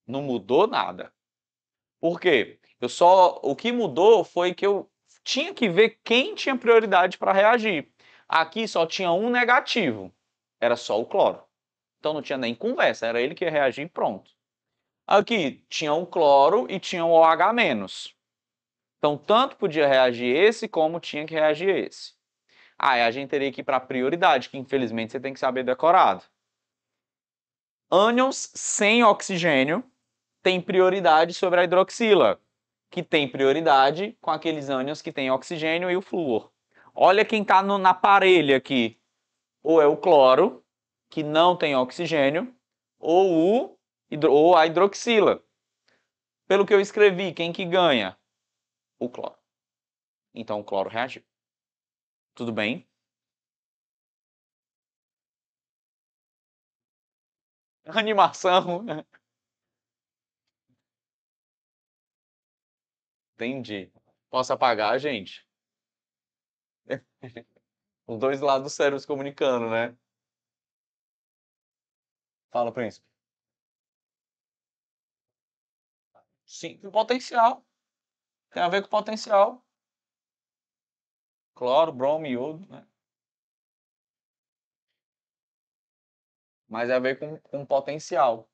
não mudou nada. Por quê? Eu só o que mudou foi que eu tinha que ver quem tinha prioridade para reagir. Aqui só tinha um negativo, era só o cloro. Então não tinha nem conversa, era ele que ia reagir e pronto. Aqui tinha um cloro e tinha um OH-. Então tanto podia reagir esse como tinha que reagir esse. Aí a gente teria que ir para a prioridade, que infelizmente você tem que saber decorado ânions sem oxigênio têm prioridade sobre a hidroxila, que tem prioridade com aqueles ânions que têm oxigênio e o flúor. Olha quem está na parelha aqui. Ou é o cloro, que não tem oxigênio, ou, o, ou a hidroxila. Pelo que eu escrevi, quem que ganha? O cloro. Então o cloro reagiu. Tudo bem? animação. Né? Entendi. Posso apagar, gente? Os dois lados sérios comunicando, né? Fala, príncipe. Sim, o potencial. Tem a ver com potencial. Cloro, bromo, iodo, né? mas é a ver com, com potencial.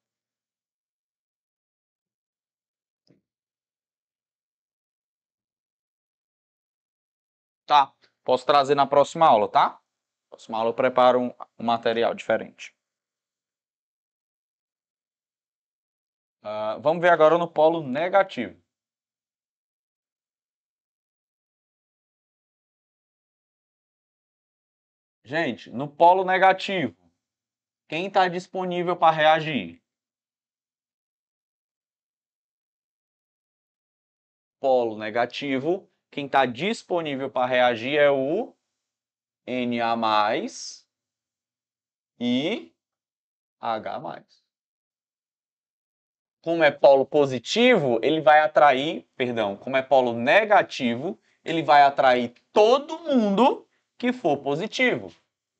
Tá, posso trazer na próxima aula, tá? Na próxima aula eu preparo um, um material diferente. Uh, vamos ver agora no polo negativo. Gente, no polo negativo, quem está disponível para reagir? Polo negativo. Quem está disponível para reagir é o Na e H. Como é polo positivo, ele vai atrair, perdão, como é polo negativo, ele vai atrair todo mundo que for positivo.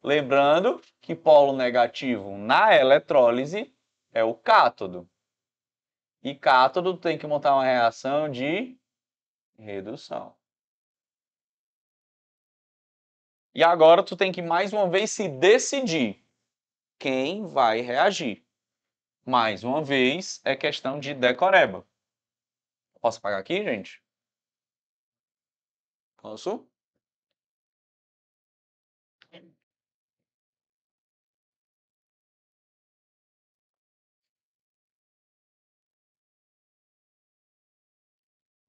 Lembrando que polo negativo na eletrólise é o cátodo. E cátodo tem que montar uma reação de redução. E agora tu tem que mais uma vez se decidir quem vai reagir. Mais uma vez é questão de decoreba. Posso pagar aqui, gente? Posso?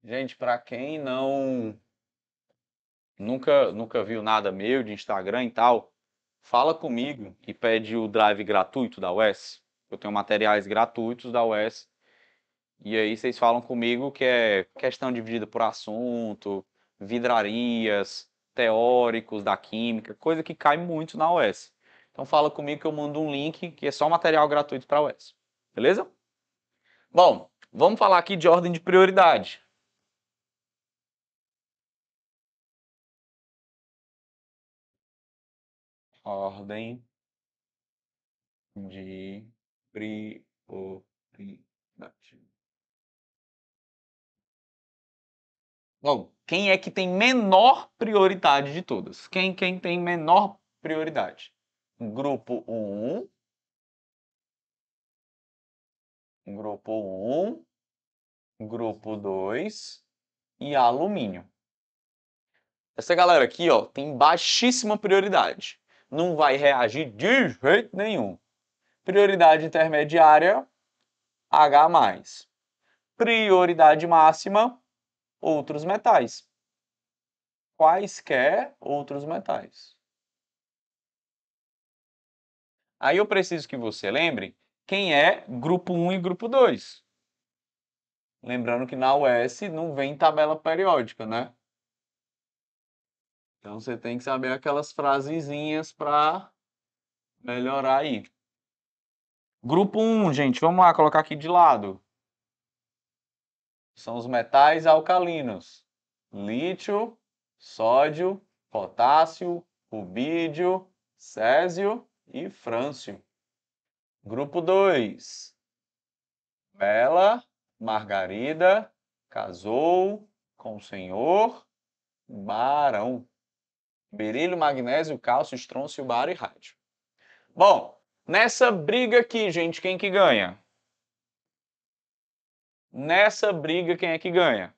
Gente, para quem não nunca nunca viu nada meu de Instagram e tal, fala comigo e pede o drive gratuito da US. Eu tenho materiais gratuitos da US. E aí vocês falam comigo que é questão dividida por assunto, vidrarias, teóricos da química, coisa que cai muito na US. Então fala comigo que eu mando um link que é só material gratuito para a US. Beleza? Bom, vamos falar aqui de ordem de prioridade. ordem de prioridade. Logo, quem é que tem menor prioridade de todas? Quem, quem tem menor prioridade? Grupo 1. Grupo 1. Grupo 2. E alumínio. Essa galera aqui ó, tem baixíssima prioridade não vai reagir de jeito nenhum. Prioridade intermediária, H+. Prioridade máxima, outros metais. Quaisquer outros metais. Aí eu preciso que você lembre quem é grupo 1 e grupo 2. Lembrando que na US não vem tabela periódica, né? Então você tem que saber aquelas frasezinhas para melhorar aí. Grupo 1, gente, vamos lá colocar aqui de lado. São os metais alcalinos: lítio, sódio, potássio, rubídio, césio e frâncio. Grupo 2. Bela, Margarida, casou com o senhor Barão. Berílio, magnésio, cálcio, estrôncio, bário e rádio. Bom, nessa briga aqui, gente, quem que ganha? Nessa briga, quem é que ganha?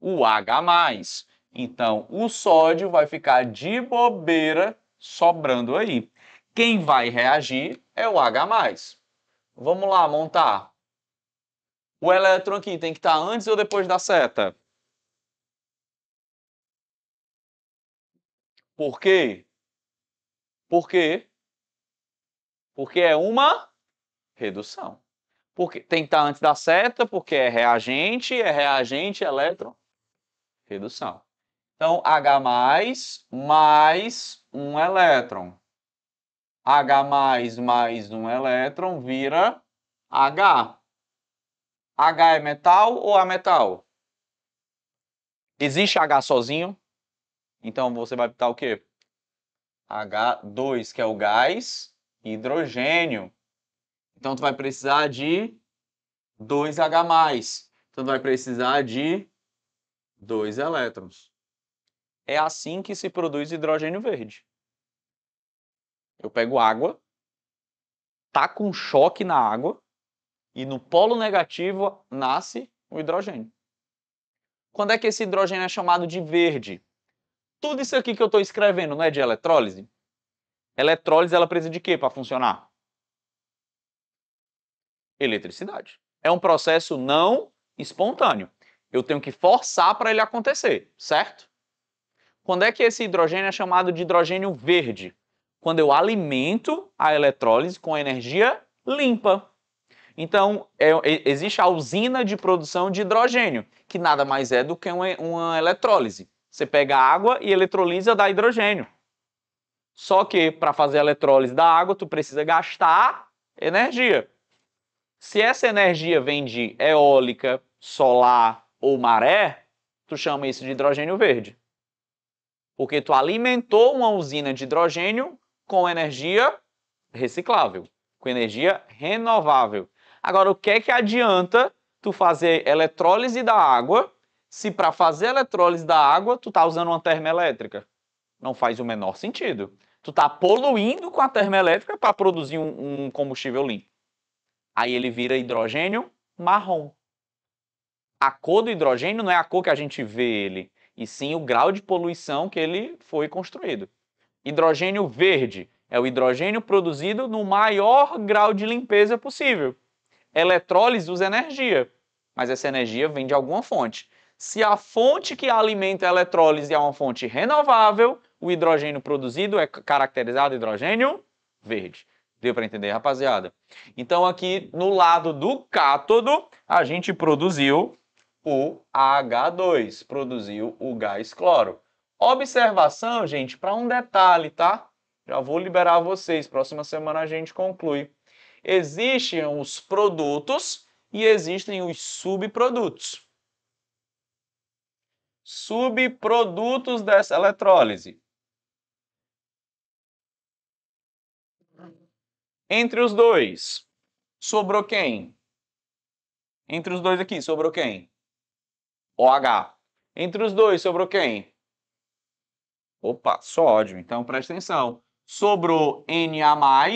O H+. Então, o sódio vai ficar de bobeira sobrando aí. Quem vai reagir é o H+. Vamos lá montar. O elétron aqui tem que estar tá antes ou depois da seta? Por quê? Por quê? Porque é uma redução. Porque tem que estar tá antes da seta, porque é reagente, é reagente, elétron, redução. Então, H mais, mais um elétron. H mais, mais um elétron vira H. H é metal ou ametal? Existe H sozinho? Então você vai optar o quê? H2, que é o gás, hidrogênio. Então tu vai precisar de 2H+. Então tu vai precisar de dois elétrons. É assim que se produz hidrogênio verde. Eu pego água, taco um choque na água e no polo negativo nasce o hidrogênio. Quando é que esse hidrogênio é chamado de verde? Tudo isso aqui que eu estou escrevendo não é de eletrólise? Eletrólise ela precisa de quê para funcionar? Eletricidade. É um processo não espontâneo. Eu tenho que forçar para ele acontecer, certo? Quando é que esse hidrogênio é chamado de hidrogênio verde? Quando eu alimento a eletrólise com energia limpa. Então, é, existe a usina de produção de hidrogênio, que nada mais é do que uma, uma eletrólise. Você pega água e eletroliza dá hidrogênio. Só que para fazer a eletrólise da água, tu precisa gastar energia. Se essa energia vem de eólica, solar ou maré, tu chama isso de hidrogênio verde. Porque tu alimentou uma usina de hidrogênio com energia reciclável, com energia renovável. Agora, o que é que adianta tu fazer eletrólise da água se para fazer eletrólise da água tu tá usando uma termoelétrica. Não faz o menor sentido. Tu tá poluindo com a termoelétrica para produzir um, um combustível limpo. Aí ele vira hidrogênio marrom. A cor do hidrogênio não é a cor que a gente vê ele, e sim o grau de poluição que ele foi construído. Hidrogênio verde é o hidrogênio produzido no maior grau de limpeza possível. Eletrólise usa energia, mas essa energia vem de alguma fonte. Se a fonte que alimenta a eletrólise é uma fonte renovável, o hidrogênio produzido é caracterizado hidrogênio verde. Deu para entender, rapaziada? Então, aqui no lado do cátodo, a gente produziu o H2, produziu o gás cloro. Observação, gente, para um detalhe, tá? Já vou liberar vocês, próxima semana a gente conclui. Existem os produtos e existem os subprodutos subprodutos dessa eletrólise. Entre os dois, sobrou quem? Entre os dois aqui, sobrou quem? OH. Entre os dois, sobrou quem? Opa, sódio. Então preste atenção. Sobrou Na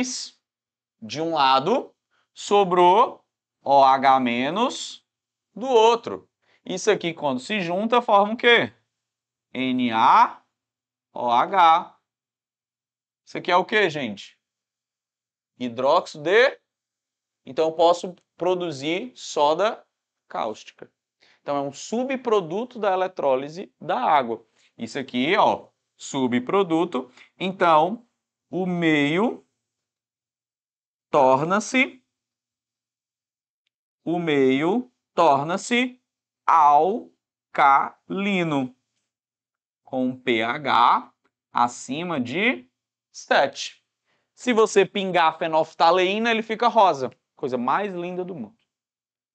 de um lado, sobrou OH- do outro. Isso aqui, quando se junta, forma o quê? NaOH. Isso aqui é o quê, gente? Hidróxido de... Então, eu posso produzir soda cáustica. Então, é um subproduto da eletrólise da água. Isso aqui, ó, subproduto. Então, o meio torna-se... O meio torna-se alcalino, com pH acima de 7. Se você pingar fenolftaleína, ele fica rosa. Coisa mais linda do mundo.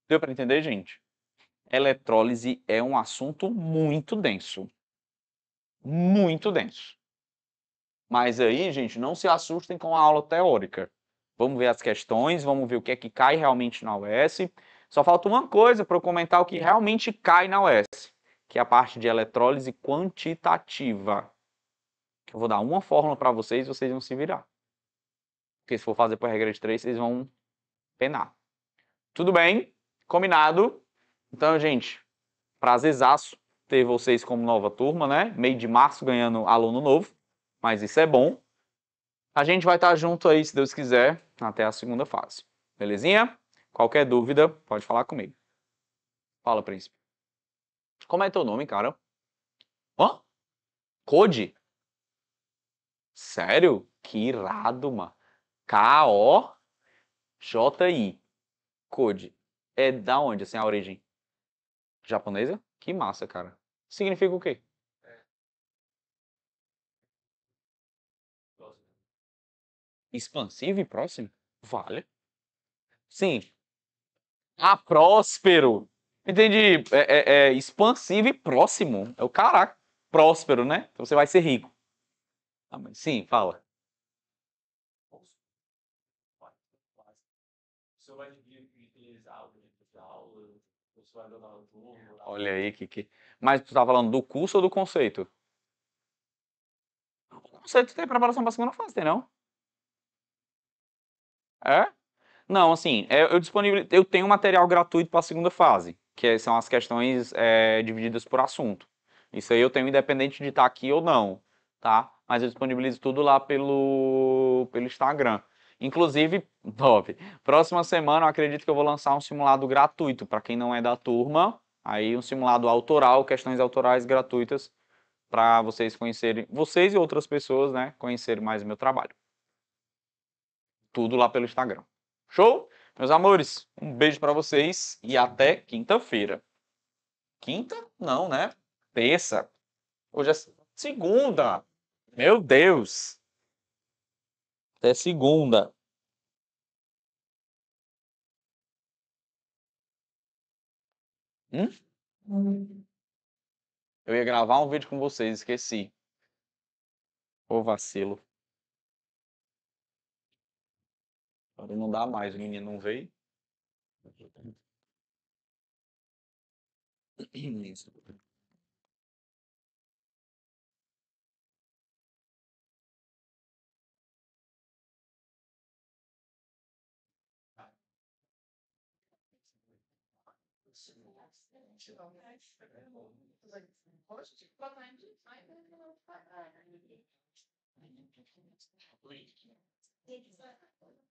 Deu para entender, gente? Eletrólise é um assunto muito denso. Muito denso. Mas aí, gente, não se assustem com a aula teórica. Vamos ver as questões, vamos ver o que é que cai realmente na UES. Só falta uma coisa para eu comentar o que é. realmente cai na OS, que é a parte de eletrólise quantitativa. eu vou dar uma fórmula para vocês e vocês vão se virar. Porque se for fazer por regra de três, vocês vão penar. Tudo bem? Combinado? Então, gente, prazerzaço ter vocês como nova turma, né? Meio de março ganhando aluno novo, mas isso é bom. A gente vai estar tá junto aí, se Deus quiser, até a segunda fase. Belezinha? Qualquer dúvida, pode falar comigo. Fala, príncipe. Como é teu nome, cara? Hã? Code? Sério? Que irado, mano. K-O-J-I. Code. É da onde, assim, a origem? Japonesa? Que massa, cara. Significa o quê? Expansivo e próximo? Vale. Sim, a próspero. Entende? É, é, é, expansivo e próximo. É o caraca. Próspero, né? Então você vai ser rico. Ah, mas sim, fala. Olha aí, que, que... Mas tu tá falando do curso ou do conceito? O conceito tem preparação pra segunda fase, tem não? É? Não, assim, é, eu disponível, eu tenho material gratuito para a segunda fase, que são as questões é, divididas por assunto. Isso aí eu tenho independente de estar tá aqui ou não, tá? Mas eu disponibilizo tudo lá pelo, pelo Instagram. Inclusive, top. Próxima semana eu acredito que eu vou lançar um simulado gratuito para quem não é da turma. Aí um simulado autoral, questões autorais gratuitas para vocês conhecerem, vocês e outras pessoas, né, conhecerem mais o meu trabalho. Tudo lá pelo Instagram. Show? Meus amores, um beijo para vocês e até quinta-feira. Quinta? Não, né? Terça. Hoje é segunda. Meu Deus. Até segunda. Hum? Eu ia gravar um vídeo com vocês, esqueci. Ô vacilo. Ele não dá mais, o menino não veio. Thank you.